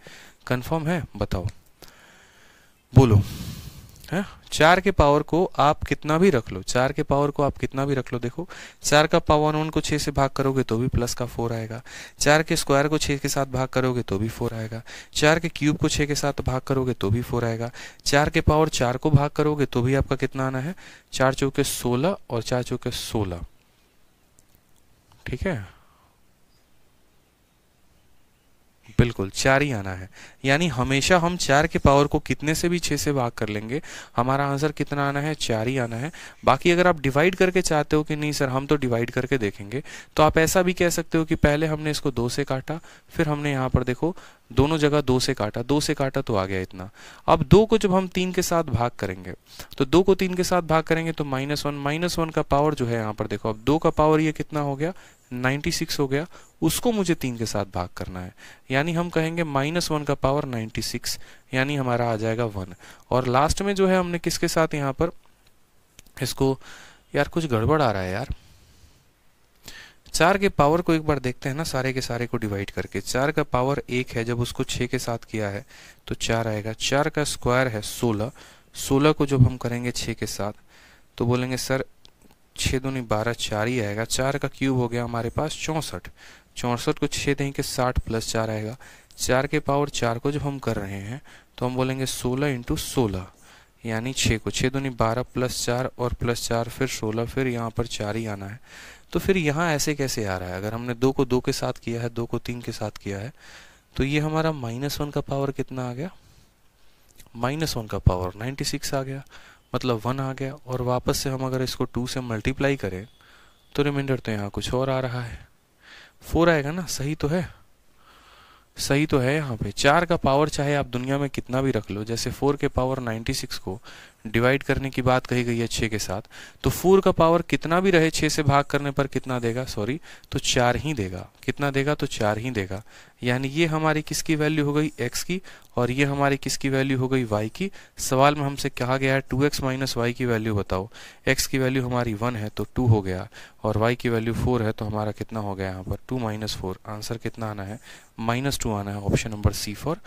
Speaker 1: कंफर्म है बताओ बोलो है चार के पावर को आप कितना भी रख लो चार के पावर को आप कितना भी रख लो देखो चार का पावर वन को छह से भाग करोगे तो भी प्लस का फोर आएगा चार के स्क्वायर को छह के साथ भाग करोगे तो भी फोर आएगा चार के क्यूब को छह के साथ भाग करोगे तो भी फोर आएगा चार के पावर चार को भाग करोगे तो भी आपका कितना आना है चार चौके सोलह और चार चौके सोलह ठीक है बिल्कुल चार ही आना है यानी हमेशा हम चार के पावर को कितने से भी छः से भाग कर लेंगे हमारा आंसर कितना आना है चार ही आना है बाकी अगर आप डिवाइड करके चाहते हो कि नहीं सर हम तो डिवाइड करके देखेंगे तो आप ऐसा भी कह सकते हो कि पहले हमने इसको दो से काटा फिर हमने यहाँ पर देखो दोनों जगह दो से काटा दो से काटा तो आ गया इतना अब दो को जब हम तीन के साथ भाग करेंगे तो दो को तीन के साथ भाग करेंगे तो माइनस वन माइनस वन का पावर जो है यहाँ पर देखो अब दो का पावर ये कितना हो गया 96 हो गया उसको मुझे तीन के साथ भाग करना है यानी हम कहेंगे माइनस वन का पावर 96 यानी हमारा आ जाएगा वन और लास्ट में जो है हमने किसके साथ यहाँ पर इसको यार कुछ गड़बड़ आ रहा है यार चार के पावर को एक बार देखते हैं ना सारे के सारे को डिवाइड करके चार का पावर एक है जब उसको छः के साथ किया है तो चार आएगा चार का स्क्वायर है सोलह सोलह को जब हम करेंगे छः के साथ तो बोलेंगे सर छः दूनी बारह चार ही आएगा चार का क्यूब हो गया हमारे पास चौंसठ चौंसठ को छः देंगे साठ प्लस चार आएगा चार के पावर चार को जब हम कर रहे हैं तो हम बोलेंगे सोलह इंटू सोलह यानी छः को छः दूनी बारह प्लस चार और प्लस चार फिर सोलह फिर यहाँ पर चार ही आना है तो फिर यहाँ ऐसे कैसे आ रहा है अगर हमने दो को दो के साथ किया है दो को तीन के साथ किया है तो ये हमारा माइनस वन का पावर कितना आ गया माइनस वन का पावर नाइन्टी सिक्स आ गया मतलब वन आ गया और वापस से हम अगर इसको टू से मल्टीप्लाई करें तो रिमाइंडर तो यहाँ कुछ और आ रहा है फोर आएगा ना सही तो है सही तो है यहाँ पे चार का पावर चाहे आप दुनिया में कितना भी रख लो जैसे फोर के पावर नाइन्टी सिक्स को डिवाइड करने की बात कही गई है छः के साथ तो फोर का पावर कितना भी रहे छः से भाग करने पर कितना देगा सॉरी तो चार ही देगा कितना देगा तो चार ही देगा यानी ये हमारी किसकी वैल्यू हो गई x की और ये हमारी किसकी वैल्यू हो गई y की सवाल में हमसे कहा गया है टू एक्स माइनस वाई की वैल्यू बताओ x की वैल्यू हमारी वन है तो टू हो गया और y की वैल्यू फोर है तो हमारा कितना हो गया यहाँ पर टू माइनस फोर आंसर कितना आना है माइनस टू आना है option number C for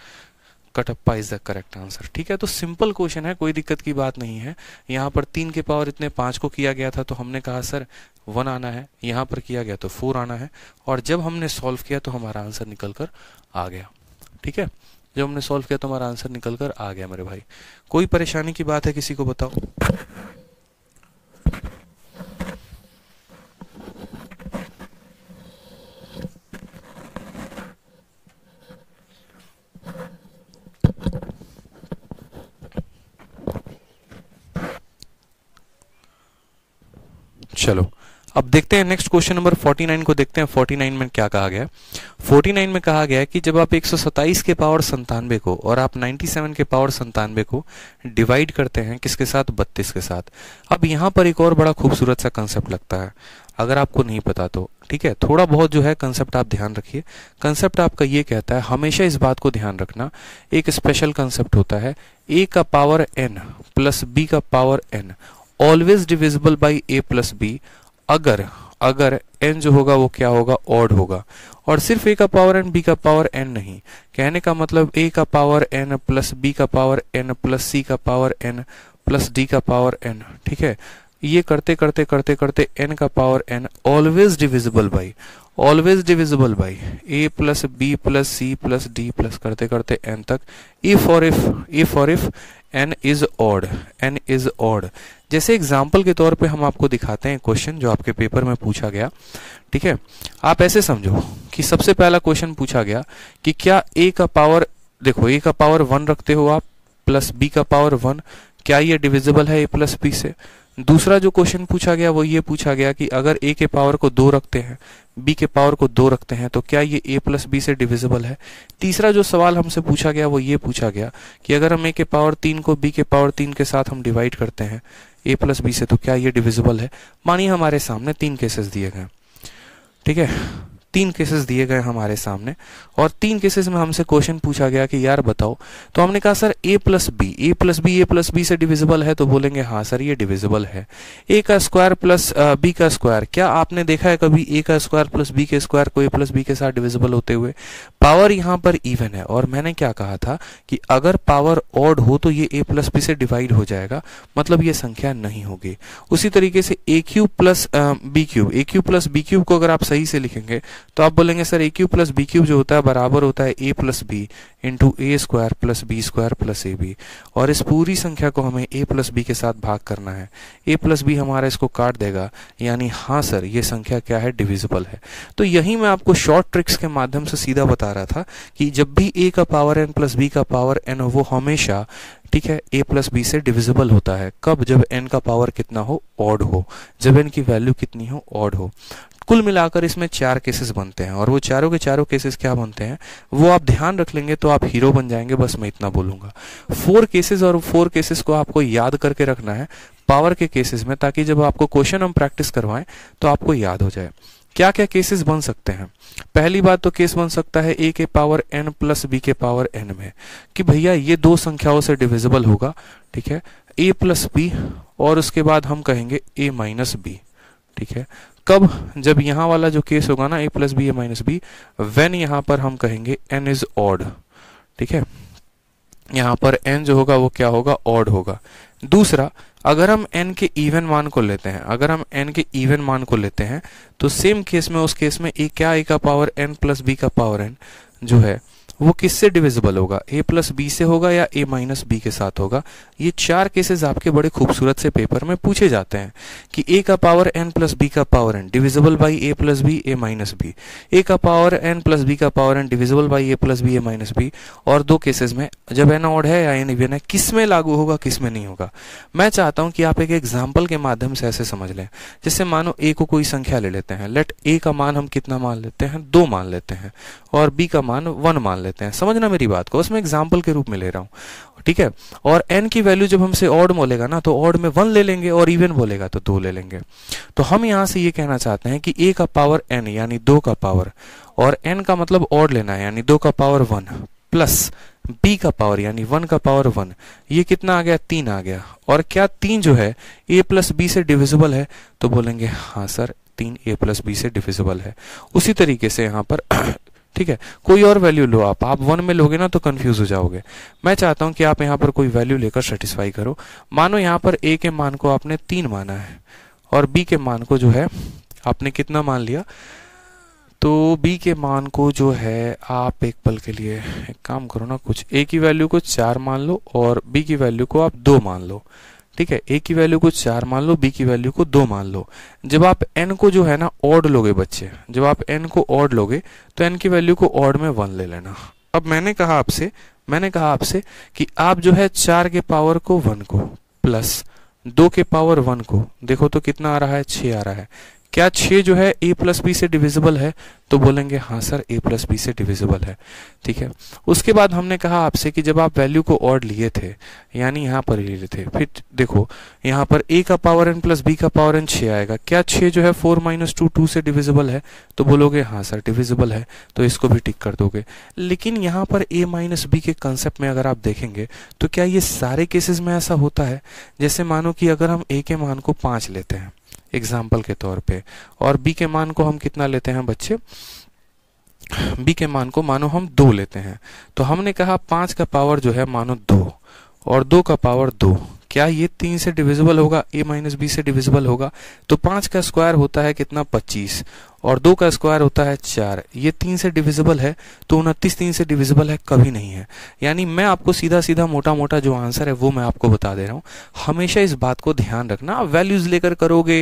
Speaker 1: Kattappa is the correct answer ठीक है तो सिंपल क्वेश्चन है कोई दिक्कत की बात नहीं है यहाँ पर तीन के पावर इतने पांच को किया गया था तो हमने कहा सर वन आना है यहाँ पर किया गया तो फोर आना है और जब हमने सॉल्व किया तो हमारा आंसर निकल कर आ गया ठीक है जब हमने सॉल्व किया तो हमारा आंसर निकल कर आ गया मेरे भाई कोई परेशानी की बात है किसी को बताओ चलो अब देखते हैं नेक्स्ट क्वेश्चन नंबर 49 को देखते हैं 49 में क्या कहा गया 49 में कहा गया कि जब आप एक के पावर संतानवे को और आप 97 के पावर संतानवे को डिवाइड करते हैं किसके साथ 32 के साथ अब यहाँ पर एक और बड़ा खूबसूरत सा कंसेप्ट लगता है अगर आपको नहीं पता तो ठीक है थोड़ा बहुत जो है कंसेप्ट आप ध्यान रखिए कंसेप्ट आपका ये कहता है हमेशा इस बात को ध्यान रखना एक स्पेशल कंसेप्ट होता है ए का पावर एन प्लस बी का power N always divisible by A plus B अगर अगर एन जो होगा वो क्या होगा ऑड होगा और सिर्फ ए का पावर एन बी का पावर एन नहीं कहने का मतलब ए का पावर एन प्लस बी का पावर एन प्लस सी का पावर एन प्लस डी का पावर एन ठीक है ये करते करते करते करते एन का power N always divisible by always divisible by A plus B plus C plus D plus करते करते एन तक इफ और इफ इफ और if N is odd n is odd जैसे एग्जाम्पल के तौर पे हम आपको दिखाते हैं क्वेश्चन जो आपके पेपर में पूछा गया ठीक है आप ऐसे समझो कि सबसे पहला क्वेश्चन पूछा गया कि क्या ए का पावर देखो ए का पावर वन रखते हो आप प्लस बी का पावर वन क्या ये डिविजिबल है ए प्लस बी से दूसरा जो क्वेश्चन पूछा गया वो ये पूछा गया कि अगर ए के पावर को दो रखते हैं बी के पावर को दो रखते हैं तो क्या ये ए प्लस बी से डिविजिबल है तीसरा जो सवाल हमसे पूछा गया वो ये पूछा गया कि अगर हम ए के पावर तीन को बी के पावर तीन के साथ हम डिवाइड करते हैं ए प्लस बी से तो क्या ये डिविजिबल है मानिए हमारे सामने तीन केसेस दिए गए ठीक है तीन केसेस दिए गए हमारे सामने और तीन केसेस में हमसे क्वेश्चन पूछा गया कि यार बताओ तो हमने कहा sir a plus b a plus b a plus b से डिविजिबल है तो बोलेंगे हाँ सर ये डिविजिबल है ए का स्क्वायर प्लस बी का स्क्वायर क्या आपने देखा है कभी ए का स्क्वायर प्लस बी के स्क्वायर को ए प्लस बी के साथ डिविजिबल होते हुए पावर यहाँ पर इवन है और मैंने क्या कहा था कि अगर पावर ऑड हो तो ये ए प्लस बी से डिवाइड हो जाएगा मतलब ये संख्या नहीं होगी उसी तरीके से a cube plus b cube a cube plus b cube को अगर आप सही से लिखेंगे तो आप बोलेंगे sir a cube plus b cube जो होता है बराबर होता है a plus b into a square plus b square plus a b और इस पूरी संख्या को हमें ए प्लस बी के साथ भाग करना है ए प्लस बी हमारा इसको काट देगा यानी हाँ सर ये संख्या क्या है डिविजिबल है तो यही मैं आपको शॉर्ट ट्रिक्स के माध्यम से सीधा बता रहा था कि जब भी ए का पावर एन प्लस बी का पावर एन हो वो हमेशा ठीक है ए प्लस बी से डिविजिबल होता है कब जब एन का पावर कितना हो ऑड हो जब एन की वैल्यू कितनी हो ऑड हो कुल मिलाकर इसमें चार केसेस बनते हैं और वो चारों के चारों केसेस क्या बनते हैं वो आप ध्यान रख लेंगे तो आप हीरो बन जाएंगे बस मैं इतना बोलूंगा फोर केसेस और फोर केसेस को आपको याद करके रखना है पावर के केसेस में ताकि जब आपको क्वेश्चन हम प्रैक्टिस करवाएं तो आपको याद हो जाए क्या क्या केसेस बन सकते हैं पहली बात तो केस बन सकता है ए के पावर एन प्लस बी के पावर एन में कि भैया ये दो संख्याओं से डिविजिबल होगा ठीक है ए प्लस बी और उसके बाद हम कहेंगे ए माइनस बी ठीक है कब जब यहाँ वाला जो केस होगा ना a plus b a minus b when यहाँ पर हम कहेंगे एन इज ऑड ठीक है यहाँ पर एन जो होगा वो क्या होगा ऑड होगा दूसरा अगर हम एन के इवन मान को लेते हैं अगर हम एन के इवन मान को लेते हैं तो सेम केस में उस केस में ए क्या ए का पावर एन प्लस बी का पावर एन जो है वो किससे डिविजिबल होगा ए प्लस बी से होगा या ए माइनस बी के साथ होगा ये चार केसेस आपके बड़े खूबसूरत से पेपर में पूछे जाते हैं कि ए का पावर एन प्लस बी का power n divisible by A plus b a minus b a का पावर एन प्लस बी का power n divisible by A plus b a minus b और दो केसेस में जब एन ऑड है या एन इवन है किस में लागू होगा किस में नहीं होगा मैं चाहता हूं कि आप एक एग्जाम्पल के माध्यम से ऐसे समझ लें जैसे मानो ए को कोई संख्या ले लेते हैं लेट ए का मान हम कितना मान लेते हैं दो मान लेते हैं और बी का मान वन मान लेते लेते हैं समझना मेरी बात को उसमें एग्जाम्पल के रूप में ले रहा हूँ ठीक है और एन की वैल्यू जब हमसे ऑड बोलेगा ना तो ऑड में वन ले लेंगे और इवन बोलेगा तो दो ले लेंगे तो हम यहाँ से ये कहना चाहते हैं कि ए का पावर एन यानी दो का पावर और एन का मतलब ऑड लेना है यानी दो का पावर वन प्लस बी का पावर यानी वन का पावर वन ये कितना आ गया तीन आ गया और क्या तीन जो है ए प्लस बी से डिविजिबल है तो बोलेंगे हाँ सर तीन ए प्लस बी से डिविजिबल है उसी तरीके से यहाँ पर ठीक है कोई और वैल्यू लो आप आप वन में लोगे ना तो कंफ्यूज हो जाओगे मैं चाहता हूं कि आप यहाँ पर कोई वैल्यू लेकर सेटिस्फाई करो मानो यहाँ पर ए के मान को आपने तीन माना है और बी के मान को जो है आपने कितना मान लिया तो बी के मान को जो है आप एक पल के लिए एक काम करो ना कुछ ए की वैल्यू को चार मान लो और बी की वैल्यू को आप दो मान लो ठीक है ए की वैल्यू को चार मान लो बी की वैल्यू को दो मान लो जब आप एन को जो है ना ऑड लोगे बच्चे जब आप एन को ऑड लोगे तो एन की वैल्यू को ऑड में वन ले लेना अब मैंने कहा आपसे मैंने कहा आपसे कि आप जो है चार के पावर को वन को प्लस दो के पावर वन को देखो तो कितना आ रहा है छ आ रहा है क्या छः जो है ए प्लस बी से डिविजिबल है तो बोलेंगे हाँ सर ए प्लस बी से डिविजिबल है ठीक है उसके बाद हमने कहा आपसे कि जब आप वैल्यू को और लिए थे यानी यहाँ पर ले लिए थे फिर देखो यहाँ पर ए का पावर एन प्लस बी का पावर एन छः आएगा क्या छः जो है फोर माइनस टू टू से डिविजिबल है तो बोलोगे हाँ सर डिविजिबल है तो इसको भी टिक कर दोगे लेकिन यहाँ पर ए माइनस बी के कंसेप्ट में अगर आप देखेंगे तो क्या ये सारे केसेस में ऐसा होता है जैसे मानो कि अगर हम ए के मान को पाँच लेते हैं एग्जाम्पल के तौर पे और बी के मान को हम कितना लेते हैं बच्चे बी के मान को मानो हम दो लेते हैं तो हमने कहा पांच का पावर जो है मानो दो और दो का पावर दो क्या ये तीन से डिविजिबल होगा ए माइनस बी से डिविजिबल होगा तो पांच का स्क्वायर होता है कितना पच्चीस और दो का स्क्वायर होता है चार ये तीन से डिविजिबल है तो उनतीस तीन से डिविजिबल है कभी नहीं है यानी मैं आपको सीधा सीधा मोटा मोटा जो आंसर है वो मैं आपको बता दे रहा हूँ हमेशा इस बात को ध्यान रखना आप वैल्यूज लेकर करोगे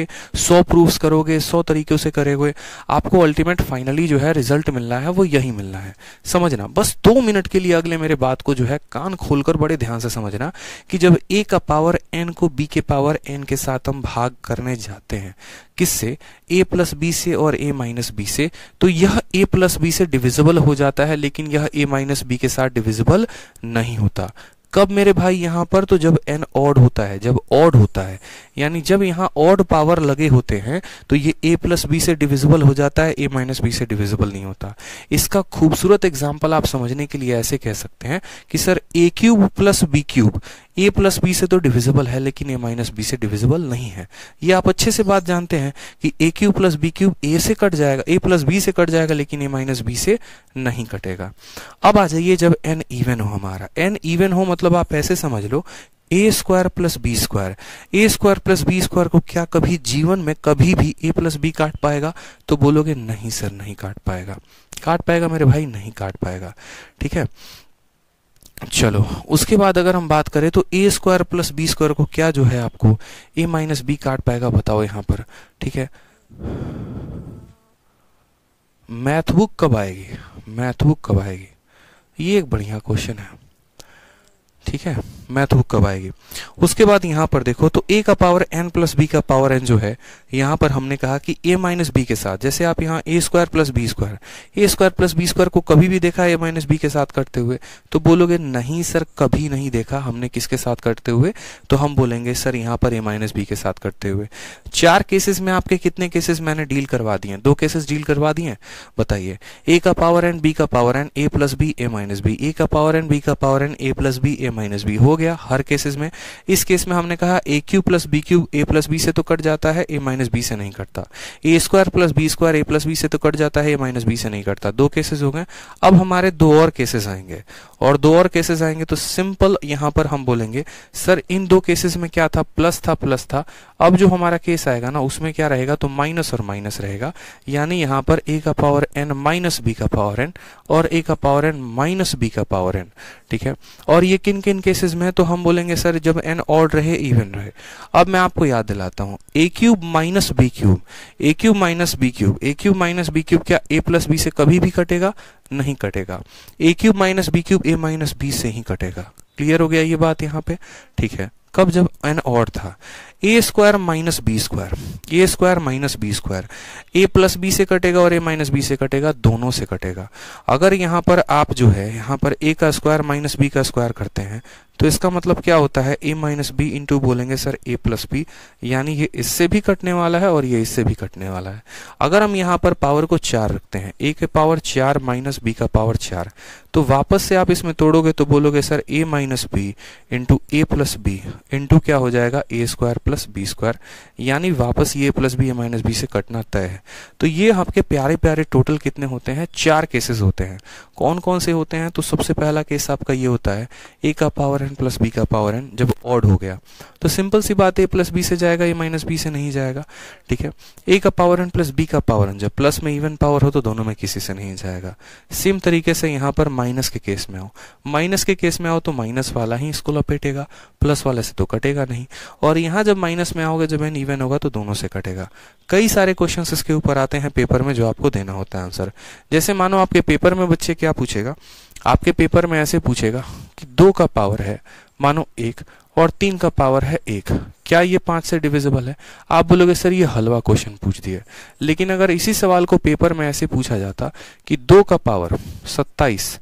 Speaker 1: सौ प्रूफ्स करोगे सौ तरीकों से करोगे आपको अल्टीमेट फाइनली जो है रिजल्ट मिलना है वो यही मिलना है समझना बस दो मिनट के लिए अगले मेरे बात को जो है कान खोलकर बड़े ध्यान से समझना कि जब ए का पावर एन को बी के पावर एन के साथ हम भाग करने जाते हैं किससे ए प्लस बी से और ए माइनस बी से तो यह ए प्लस बी से डिविजिबल हो जाता है लेकिन यह ए माइनस बी के साथ डिविजिबल नहीं होता कब मेरे भाई यहां पर तो जब एन ऑड होता है जब ऑड होता है यानी जब यहाँ ऑड पावर लगे होते हैं तो ये ए प्लस बी से डिविजिबल हो जाता है ए माइनस बी से डिविजिबल नहीं होता इसका खूबसूरत एग्जाम्पल आप समझने के लिए ऐसे कह सकते हैं कि sir a cube plus b cube a plus b से तो डिविजिबल है लेकिन ए माइनस बी से डिविजिबल नहीं है ये आप अच्छे से बात जानते हैं कि a cube plus b cube a से कट जाएगा ए प्लस बी से कट जाएगा लेकिन ए माइनस बी से नहीं कटेगा अब आ जाइए जब एन इवन हो हमारा एन इवन हो मतलब आप ऐसे समझ लो a square plus b square a square plus b square को क्या कभी जीवन में कभी भी ए प्लस बी काट पाएगा तो बोलोगे नहीं सर नहीं काट पाएगा काट पाएगा मेरे भाई नहीं काट पाएगा ठीक है चलो उसके बाद अगर हम बात करें तो a square plus b square को क्या जो है आपको ए माइनस बी काट पाएगा बताओ यहां पर ठीक है मैथबुक कब आएगी मैथबुक कब आएगी ये एक बढ़िया क्वेश्चन है ठीक है मैथ हुक कब आएगी उसके बाद यहां पर देखो तो ए का पावर एन प्लस बी का पावर एन जो है यहां पर हमने कहा कि ए माइनस बी के साथ जैसे आप यहां a square plus b square a square plus b square को कभी भी देखा ए माइनस बी के साथ कटते हुए तो बोलोगे नहीं सर कभी नहीं देखा हमने किसके साथ कटते हुए तो हम बोलेंगे सर यहां पर ए माइनस बी के साथ कटते हुए चार केसेस में आपके कितने केसेस मैंने डील करवा दिए दो केसेस डील करवा दिए बताइए ए का पावर एन बी का power n a plus b a minus b a का पावर एन बी का power n a plus b a minus b हो गया हर केसेस में इस केस में हमने कहा a cube plus b cube a plus b से तो कट जाता है ए माइनस बी से नहीं कटता a square plus b square a plus b से तो कट जाता है ए माइनस बी से नहीं कटता दो केसेस हो गए अब हमारे दो और केसेस आएंगे और दो और केसेस आएंगे तो सिंपल यहां पर हम बोलेंगे सर इन दो केसेस में क्या था प्लस था प्लस था अब जो हमारा केस आएगा ना उसमें क्या रहेगा तो माइनस और माइनस रहेगा यानी यहां पर ए का पावर एन माइनस बी का पावर एन और ए का पावर एन माइनस बी का पावर एन ठीक है और ये किन किन केसेस में है तो हम बोलेंगे सर जब एन ऑड रहे इवन रहे अब मैं आपको याद दिलाता हूँ a cube minus b cube a cube minus b cube a cube minus b cube क्या ए प्लस बी से कभी भी कटेगा नहीं कटेगा a cube minus b cube a minus b से ही कटेगा क्लियर हो गया ये बात यहाँ पे ठीक है कब जब एन और था a square minus b square a square minus b square a plus b से कटेगा और ए माइनस बी से कटेगा दोनों से कटेगा अगर यहाँ पर आप जो है यहाँ पर ए का स्क्वायर माइनस बी का स्क्वायर करते हैं तो इसका मतलब क्या होता है ए माइनस बी इंटू बोलेंगे सर ए प्लस बी यानी ये इससे भी कटने वाला है और ये इससे भी कटने वाला है अगर हम यहाँ पर पावर को चार रखते हैं ए के पावर चार माइनस बी का पावर चार तो वापस से आप इसमें तोड़ोगे तो बोलोगे sir a minus b into a plus b into क्या हो जाएगा a square plus b square यानी वापस ये plus b a minus b से कटना तय है तो ये आपके प्यारे प्यारे टोटल कितने होते हैं चार केसेस होते हैं कौन कौन से होते हैं तो सबसे पहला केस आपका ये होता है ए का पावर एन प्लस बी का पावर एन जब ऑड हो गया तो सिंपल सी बात है ए प्लस बी से जाएगा ये माइनस बी से नहीं जाएगा ठीक है ए का पावर एन प्लस बी का पावर एन जब प्लस में इवन पावर हो तो दोनों में किसी से नहीं जाएगा सेम तरीके से यहाँ पर माइनस के केस में आओ माइनस के केस में आओ तो माइनस वाला ही इसको लपेटेगा प्लस वाले से तो कटेगा नहीं और यहाँ जब माइनस में आओगे जब एन इवन होगा तो दोनों से कटेगा कई सारे क्वेश्चंस इसके ऊपर आते हैं पेपर में जो आपको देना होता है आंसर जैसे मानो आपके पेपर में बच्चे क्या पूछेगा आपके पेपर में ऐसे पूछेगा कि दो का पावर है मानो एक और तीन का पावर है एक क्या ये पांच से डिविजिबल है आप बोलोगे सर ये हलवा क्वेश्चन पूछ दिए लेकिन अगर इसी सवाल को पेपर में ऐसे पूछा जाता कि दो का पावर सत्ताईस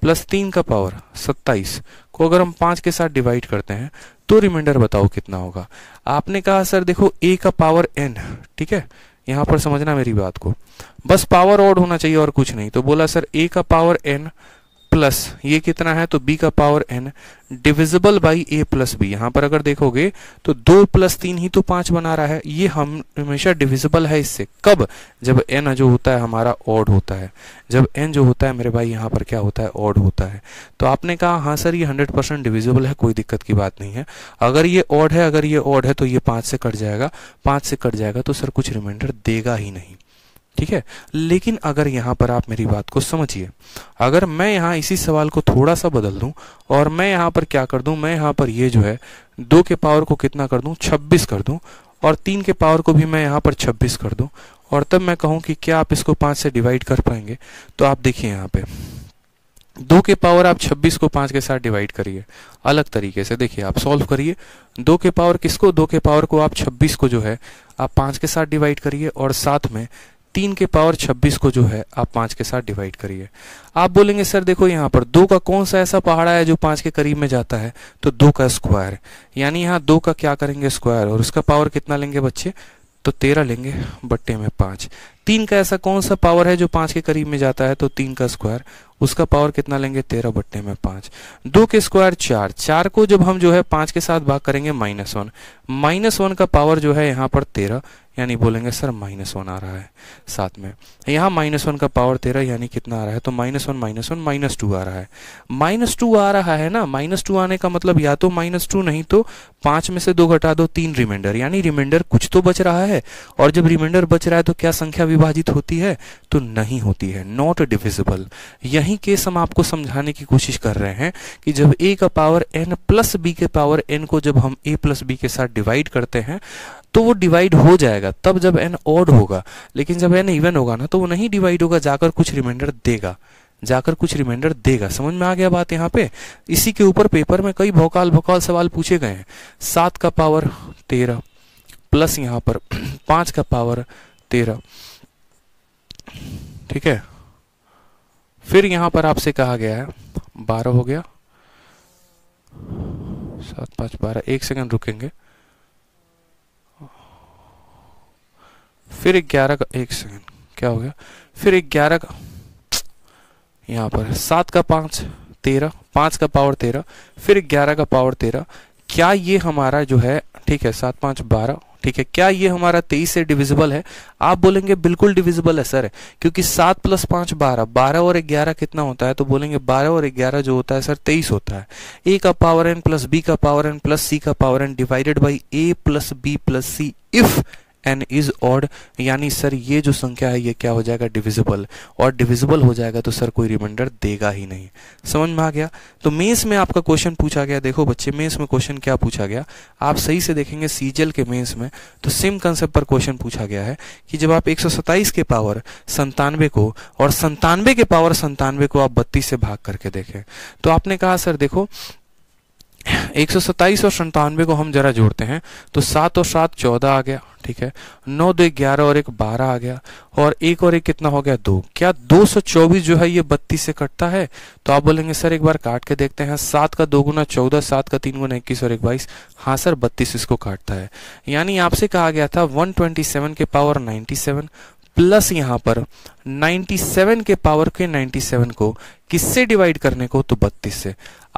Speaker 1: प्लस तीन का पावर सत्ताईस को अगर हम पांच के साथ डिवाइड करते हैं तो रिमाइंडर बताओ कितना होगा आपने कहा सर देखो ए का पावर एन ठीक है यहां पर समझना मेरी बात को बस पावर ऑड होना चाहिए और कुछ नहीं तो बोला सर ए का पावर एन प्लस ये कितना है तो बी का power n divisible by A plus b यहाँ पर अगर देखोगे तो दो प्लस तीन ही तो पांच बना रहा है ये हम हमेशा डिविजिबल है इससे कब जब एन जो होता है हमारा ऑड होता है जब एन जो होता है मेरे भाई यहाँ पर क्या होता है ऑड होता है तो आपने कहा हाँ सर ये हंड्रेड परसेंट डिविजिबल है कोई दिक्कत की बात नहीं है अगर ये ऑड है अगर ये ऑड है तो ये पांच से कट जाएगा पांच से कट जाएगा तो सर कुछ रिमाइंडर देगा ही नहीं ठीक है लेकिन अगर यहाँ पर आप मेरी बात को समझिए अगर मैं यहाँ इसी सवाल को थोड़ा सा बदल दूं और मैं यहाँ पर क्या कर दूं मैं यहाँ पर ये जो है दो के पावर को कितना कर दूं 26 कर दूं और तीन के पावर को भी मैं यहाँ पर 26 कर दूं और तब मैं कहूँ कि क्या आप इसको पांच से डिवाइड कर पाएंगे तो आप देखिए यहाँ पे दो के पावर आप 26 को पांच के साथ डिवाइड करिए अलग तरीके से देखिए आप सॉल्व करिए दो के पावर किसको दो के पावर को आप 26 को जो है आप पांच के साथ डिवाइड करिए और साथ में तीन के पावर छब्बीस को जो है आप पाँच के साथ डिवाइड करिए आप बोलेंगे सर देखो यहाँ पर दो का कौन सा ऐसा पहाड़ा है जो पाँच के करीब में जाता है तो दो का स्क्वायर यानी यहाँ दो का क्या करेंगे स्क्वायर और उसका पावर कितना लेंगे बच्चे तो तेरह लेंगे बट्टे में पाँच तीन का ऐसा कौन सा पावर है जो पाँच के करीब में जाता है तो तीन का स्क्वायर उसका पावर कितना लेंगे तेरह बट्टे में पाँच दो के स्क्वायर चार चार को जब हम जो है पाँच के साथ भाग करेंगे माइनस वन माइनस वन का पावर जो है यहाँ पर तेरह यानी बोलेंगे सर माइनस वन आ रहा है साथ में यहाँ माइनस वन का पावर तेरह यानी कितना आ रहा है तो minus one minus one minus two आ रहा है माइनस टू आ रहा है ना माइनस टू आने का मतलब या तो माइनस टू नहीं तो पांच में से दो घटा दो तीन रिमाइंडर यानी रिमाइंडर कुछ तो बच रहा है और जब रिमाइंडर बच रहा है तो क्या संख्या विभाजित होती है तो नहीं होती है नॉट डिविजिबल यही केस हम आपको समझाने की कोशिश कर रहे हैं कि जब ए का पावर एन प्लस बी के पावर एन को जब हम ए प्लस बी के साथ डिवाइड करते हैं तो वो डिवाइड हो जाएगा तब जब एन ऑड होगा लेकिन जब एन इवन होगा ना तो वो नहीं डिवाइड होगा जाकर कुछ रिमाइंडर देगा जाकर कुछ रिमाइंडर देगा समझ में आ गया बात यहाँ पे इसी के ऊपर पेपर में कई भौकाल भौकाल सवाल पूछे गए हैं सात का पावर तेरह प्लस यहाँ पर पांच का पावर तेरह ठीक है फिर यहां पर आपसे कहा गया है बारह हो गया सात पांच बारह एक सेकंड रुकेंगे फिर ग्यारह का एक सेकेंड क्या हो गया फिर ग्यारह का यहाँ पर सात का पांच तेरह पांच का पावर तेरह फिर ग्यारह का पावर तेरह क्या ये हमारा जो है ठीक है सात पांच बारह ठीक है क्या ये हमारा तेईस से डिविजिबल है आप बोलेंगे बिल्कुल डिविजिबल है सर क्योंकि सात प्लस पांच बारह बारह और ग्यारह कितना होता है तो बोलेंगे बारह और ग्यारह जो होता है सर तेईस होता है ए का पावर एन प्लस बी का पावर एन प्लस सी का power n divided by A plus B plus c if N is odd यानी सर ये जो संख्या है ये क्या हो जाएगा डिविजिबल और डिविजिबल हो जाएगा तो सर कोई रिमाइंडर देगा ही नहीं समझ में आ गया तो मेंस में आपका क्वेश्चन पूछा गया देखो बच्चे मेंस में क्वेश्चन क्या पूछा गया आप सही से देखेंगे सीजल के मेंस में तो सेम कंसेप्ट पर क्वेश्चन पूछा गया है कि जब आप एक के पावर संतानवे को और संतानवे के पावर संतानवे को आप बत्तीस से भाग करके देखें तो आपने कहा सर देखो एक सौ सत्ताईस और संतानवे को हम जरा जोड़ते हैं तो सात और सात चौदह आ गया ठीक है नौ दो ग्यारह और एक बारह आ गया और एक और एक कितना हो गया दो क्या दो सौ चौबीस जो है ये बत्तीस से कटता है तो आप बोलेंगे सर एक बार काट के देखते हैं सात का दो गुना चौदह सात का तीन गुना इक्कीस और एक बाईस हाँ सर बत्तीस इसको काटता है यानी आपसे कहा गया था वन ट्वेंटी सेवन के पावर नाइन्टी सेवन प्लस यहां पर 97 के पावर के 97 को किससे डिवाइड करने को तो 32 से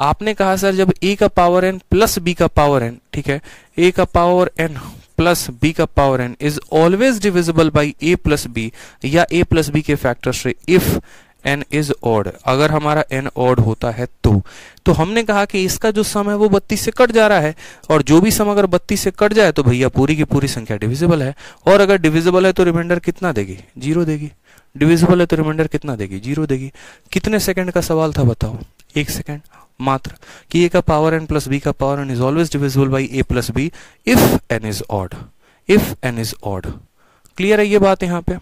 Speaker 1: आपने कहा सर जब ए का पावर एन प्लस बी का पावर एन ठीक है ए का पावर एन प्लस बी का power n is always divisible by A plus b या ए प्लस बी के फैक्टर से इफ एन इज ऑड अगर हमारा एन ऑड होता है तो तो हमने कहा कि इसका जो सम है वो बत्तीस से कट जा रहा है और जो भी सम अगर बत्तीस से कट जाए तो भैया पूरी की पूरी संख्या डिविजिबल है और अगर डिविजिबल है तो रिमाइंडर कितना देगी जीरो देगी डिविजिबल है तो रिमाइंडर कितना देगी जीरो देगी कितने सेकेंड का सवाल था बताओ एक सेकेंड मात्र कि ए का पावर एन प्लस बी का power n is always divisible by A plus b if N is odd if N is odd clear है ये बात यहां पे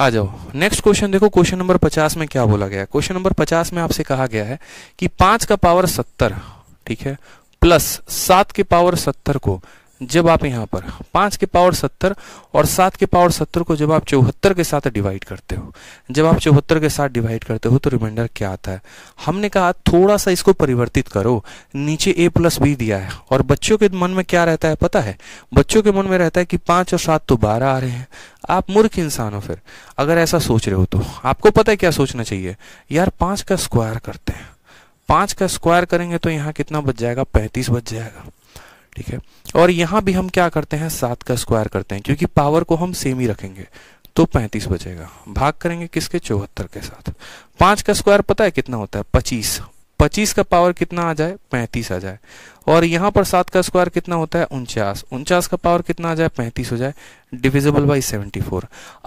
Speaker 1: आ जाओ नेक्स्ट क्वेश्चन देखो क्वेश्चन नंबर पचास में क्या बोला गया क्वेश्चन नंबर पचास में आपसे कहा गया है कि पांच का पावर सत्तर ठीक है प्लस सात के पावर सत्तर को जब आप यहाँ पर पांच के पावर सत्तर और सात के पावर सत्तर को जब आप चौहत्तर के साथ डिवाइड करते हो जब आप चौहत्तर के साथ डिवाइड करते हो तो रिमाइंडर क्या आता है हमने कहा थोड़ा सा इसको परिवर्तित करो नीचे ए प्लस बी दिया है और बच्चों के मन में क्या रहता है पता है बच्चों के मन में रहता है कि पांच और सात तो बारह आ रहे हैं आप मूर्ख इंसान हो फिर अगर ऐसा सोच रहे हो तो आपको पता है क्या सोचना चाहिए यार पांच का स्क्वायर करते हैं पांच का स्क्वायर करेंगे तो यहाँ कितना बच जाएगा पैंतीस बच जाएगा ठीक है और यहां भी हम क्या करते हैं सात का स्क्वायर करते हैं क्योंकि पावर को हम सेम ही रखेंगे तो पैंतीस बचेगा भाग करेंगे किसके चौहत्तर के साथ पांच का स्क्वायर पता है कितना होता है पच्चीस 25 का पावर कितना आ जाए 35 आ जाए और यहाँ पर सात का स्क्वायर कितना होता है उनचास उनचास का पावर कितना आ जाए 35 हो जाए डिविजिबल बाई 74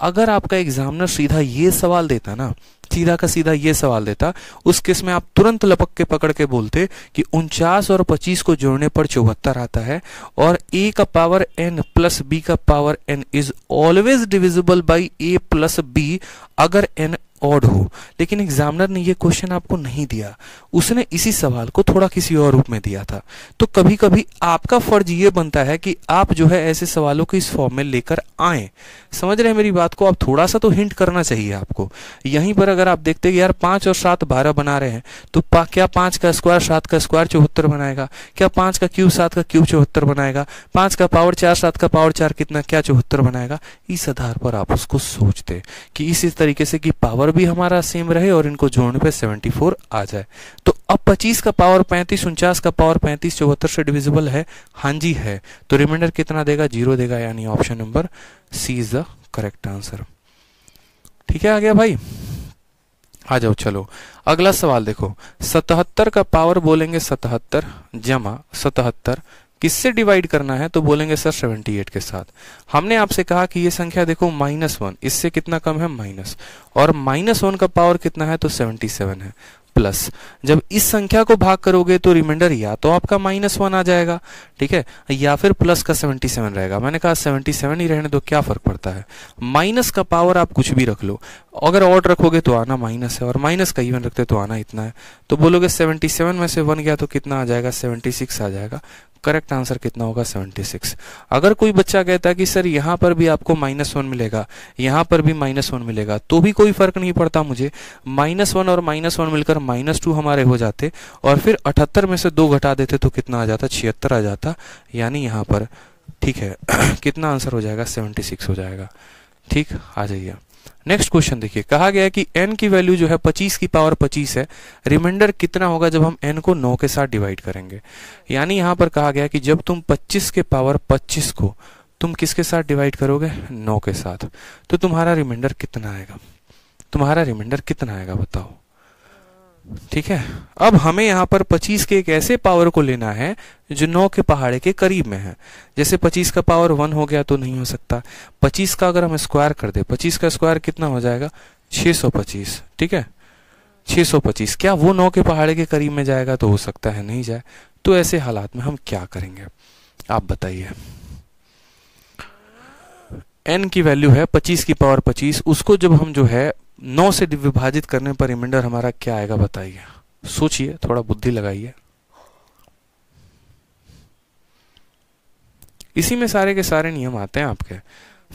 Speaker 1: अगर आपका एग्जामिनर सीधा ये सवाल देता ना सीधा का सीधा ये सवाल देता उस केस में आप तुरंत लपक के पकड़ के बोलते कि उनचास और 25 को जोड़ने पर चौहत्तर आता है और ए का पावर एन प्लस बी का power n is always divisible by A plus B अगर एन ऑड हो लेकिन एग्जामिनर ने ये क्वेश्चन आपको नहीं दिया उसने इसी सवाल को थोड़ा किसी और रूप में दिया था तो कभी कभी आपका फर्ज ये बनता है कि आप जो है ऐसे सवालों को इस फॉर्म में लेकर आए समझ रहे हैं मेरी बात को आप थोड़ा सा तो हिंट करना चाहिए आपको यहीं पर अगर आप देखते हैं यार पांच और सात बारह बना रहे हैं तो पा, क्या पांच का स्क्वायर सात का स्क्वायर चौहत्तर बनाएगा क्या पांच का क्यूब सात का क्यूब चौहत्तर बनाएगा पांच का पावर चार सात का पावर चार कितना क्या चौहत्तर बनाएगा इस आधार पर आप उसको सोचते कि इसी तरीके से कि पावर भी हमारा सेम रहे और इनको जोड़ने पे 74 आ जाए तो अब 25 का पावर 35 उनचास का पावर 35 चौहत्तर से डिविजिबल है हाँ जी है तो रिमाइंडर कितना देगा जीरो देगा यानी option number C is the correct answer ठीक है आ गया भाई आ जाओ चलो अगला सवाल देखो सतहत्तर का पावर बोलेंगे सतहत्तर जमा सतहत्तर किससे डिवाइड करना है तो बोलेंगे सर 78 के साथ हमने आपसे कहा कि ये संख्या देखो माइनस वन इससे कितना कम है माइनस और माइनस वन का पावर कितना है तो 77 है प्लस जब इस संख्या को भाग करोगे तो रिमाइंडर या तो आपका माइनस वन आ जाएगा ठीक है या फिर प्लस का सेवेंटी सेवन रहेगा मैंने कहा सेवेंटी सेवन ही रहने दो क्या फर्क पड़ता है माइनस का पावर आप कुछ भी रख लो अगर ऑड रखोगे तो आना माइनस है और माइनस का इवन रखते तो आना इतना है तो बोलोगे सेवेंटी सेवन में से वन गया तो कितना आ जाएगा सेवेंटी सिक्स आ जाएगा करेक्ट आंसर कितना होगा 76 अगर कोई बच्चा कहता है कि सर यहाँ पर भी आपको माइनस वन मिलेगा यहाँ पर भी माइनस वन मिलेगा तो भी कोई फर्क नहीं पड़ता मुझे माइनस वन और माइनस वन मिलकर माइनस टू हमारे हो जाते और फिर अठहत्तर में से दो घटा देते तो कितना आ जाता छिहत्तर आ जाता यानी यहाँ पर ठीक है कितना आंसर हो जाएगा सेवेंटी सिक्स हो जाएगा ठीक आ जाइए नेक्स्ट क्वेश्चन देखिए कहा गया है कि एन की वैल्यू जो है पच्चीस की पावर पच्चीस है रिमाइंडर कितना होगा जब हम एन को नौ के साथ डिवाइड करेंगे यानी यहाँ पर कहा गया कि जब तुम पच्चीस के पावर पच्चीस को तुम किसके साथ डिवाइड करोगे नौ के साथ तो तुम्हारा रिमाइंडर कितना आएगा तुम्हारा रिमाइंडर कितना आएगा बताओ ठीक है अब हमें यहां पर 25 के एक ऐसे पावर को लेना है जो 9 के पहाड़े के करीब में है जैसे 25 का पावर 1 हो गया तो नहीं हो सकता 25 का अगर हम स्क्वायर कर दे 25 का स्क्वायर कितना हो जाएगा 625 ठीक है 625 क्या वो 9 के पहाड़े के करीब में जाएगा तो हो सकता है नहीं जाए तो ऐसे हालात में हम क्या करेंगे आप बताइए एन की वैल्यू है पच्चीस की पावर पच्चीस उसको जब हम जो है नौ से विभाजित करने पर रिमाइंडर हमारा क्या आएगा बताइए सोचिए थोड़ा बुद्धि लगाइए इसी में सारे के सारे नियम आते हैं आपके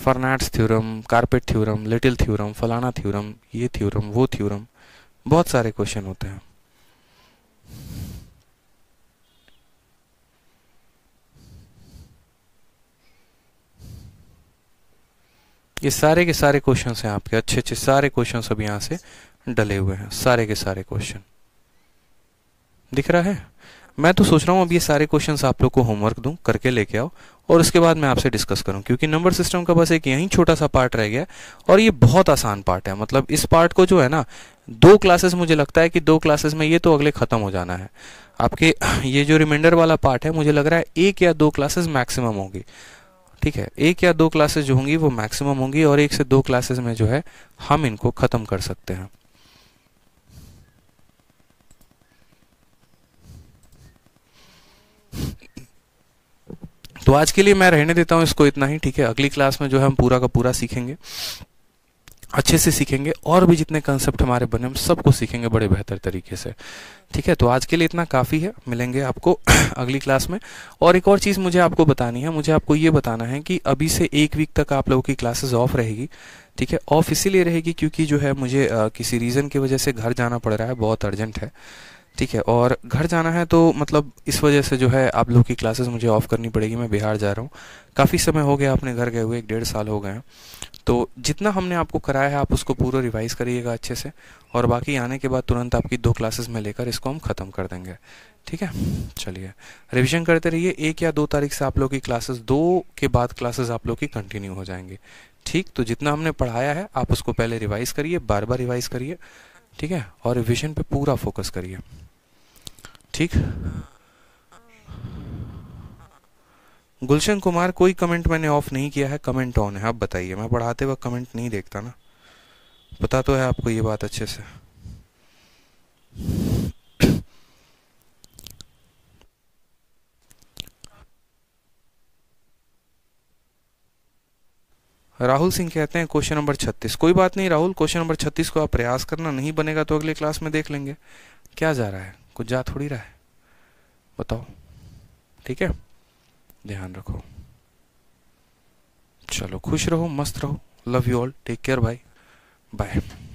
Speaker 1: Fermat's theorem carpet theorem little theorem फलाना थ्योरम ये थ्योरम वो थ्योरम बहुत सारे क्वेश्चन होते हैं ये सारे के सारे क्वेश्चन हैं आपके अच्छे अच्छे सारे क्वेश्चन अब यहाँ से डले हुए हैं सारे के सारे क्वेश्चन दिख रहा है मैं तो सोच रहा हूँ अब ये सारे क्वेश्चन आप लोग को होमवर्क दूँ करके लेके आओ और उसके बाद मैं आपसे डिस्कस करूँ क्योंकि नंबर सिस्टम का बस एक यहीं छोटा सा पार्ट रह गया और ये बहुत आसान पार्ट है मतलब इस पार्ट को जो है ना दो क्लासेस मुझे लगता है कि दो क्लासेस में ये तो अगले ख़त्म हो जाना है आपके ये जो रिमाइंडर वाला पार्ट है मुझे लग रहा है एक या दो क्लासेस मैक्सिमम होगी ठीक है एक या दो क्लासेस जो होंगी वो मैक्सिमम होंगी और एक से दो क्लासेस में जो है हम इनको ख़त्म कर सकते हैं तो आज के लिए मैं रहने देता हूं इसको इतना ही ठीक है अगली क्लास में जो है हम पूरा का पूरा सीखेंगे अच्छे से सीखेंगे और भी जितने कंसेप्ट हमारे बने हम सबको सीखेंगे बड़े बेहतर तरीके से ठीक है तो आज के लिए इतना काफ़ी है मिलेंगे आपको अगली क्लास में और एक और चीज़ मुझे आपको बतानी है मुझे आपको ये बताना है कि अभी से एक वीक तक आप लोगों की क्लासेस ऑफ रहेगी ठीक है ऑफ इसीलिए रहेगी क्योंकि जो है मुझे आ, किसी रीज़न की वजह से घर जाना पड़ रहा है बहुत अर्जेंट है ठीक है और घर जाना है तो मतलब इस वजह से जो है आप लोगों की क्लासेस मुझे ऑफ़ करनी पड़ेगी मैं बिहार जा रहा हूँ काफ़ी समय हो गया अपने घर गए हुए एक डेढ़ साल हो गए हैं तो जितना हमने आपको कराया है आप उसको पूरा रिवाइज़ करिएगा अच्छे से और बाकी आने के बाद तुरंत आपकी दो क्लासेस में लेकर इसको हम ख़त्म कर देंगे ठीक है चलिए रिवीजन करते रहिए एक या दो तारीख से आप लोग की क्लासेस दो के बाद क्लासेस आप लोग की कंटिन्यू हो जाएंगी ठीक तो जितना हमने पढ़ाया है आप उसको पहले रिवाइज़ करिए बार बार रिवाइज़ करिए ठीक है और रिविजन पर पूरा फोकस करिए ठीक गुलशन कुमार कोई कमेंट मैंने ऑफ नहीं किया है कमेंट ऑन है आप बताइए मैं पढ़ाते वक्त कमेंट नहीं देखता ना पता तो है आपको ये बात अच्छे से राहुल सिंह कहते हैं क्वेश्चन नंबर 36 कोई बात नहीं राहुल क्वेश्चन नंबर 36 को आप प्रयास करना नहीं बनेगा तो अगले क्लास में देख लेंगे क्या जा रहा है कुछ जा थोड़ी रहा है बताओ ठीक है ध्यान रखो चलो खुश रहो मस्त रहो love you all take care भाई बाय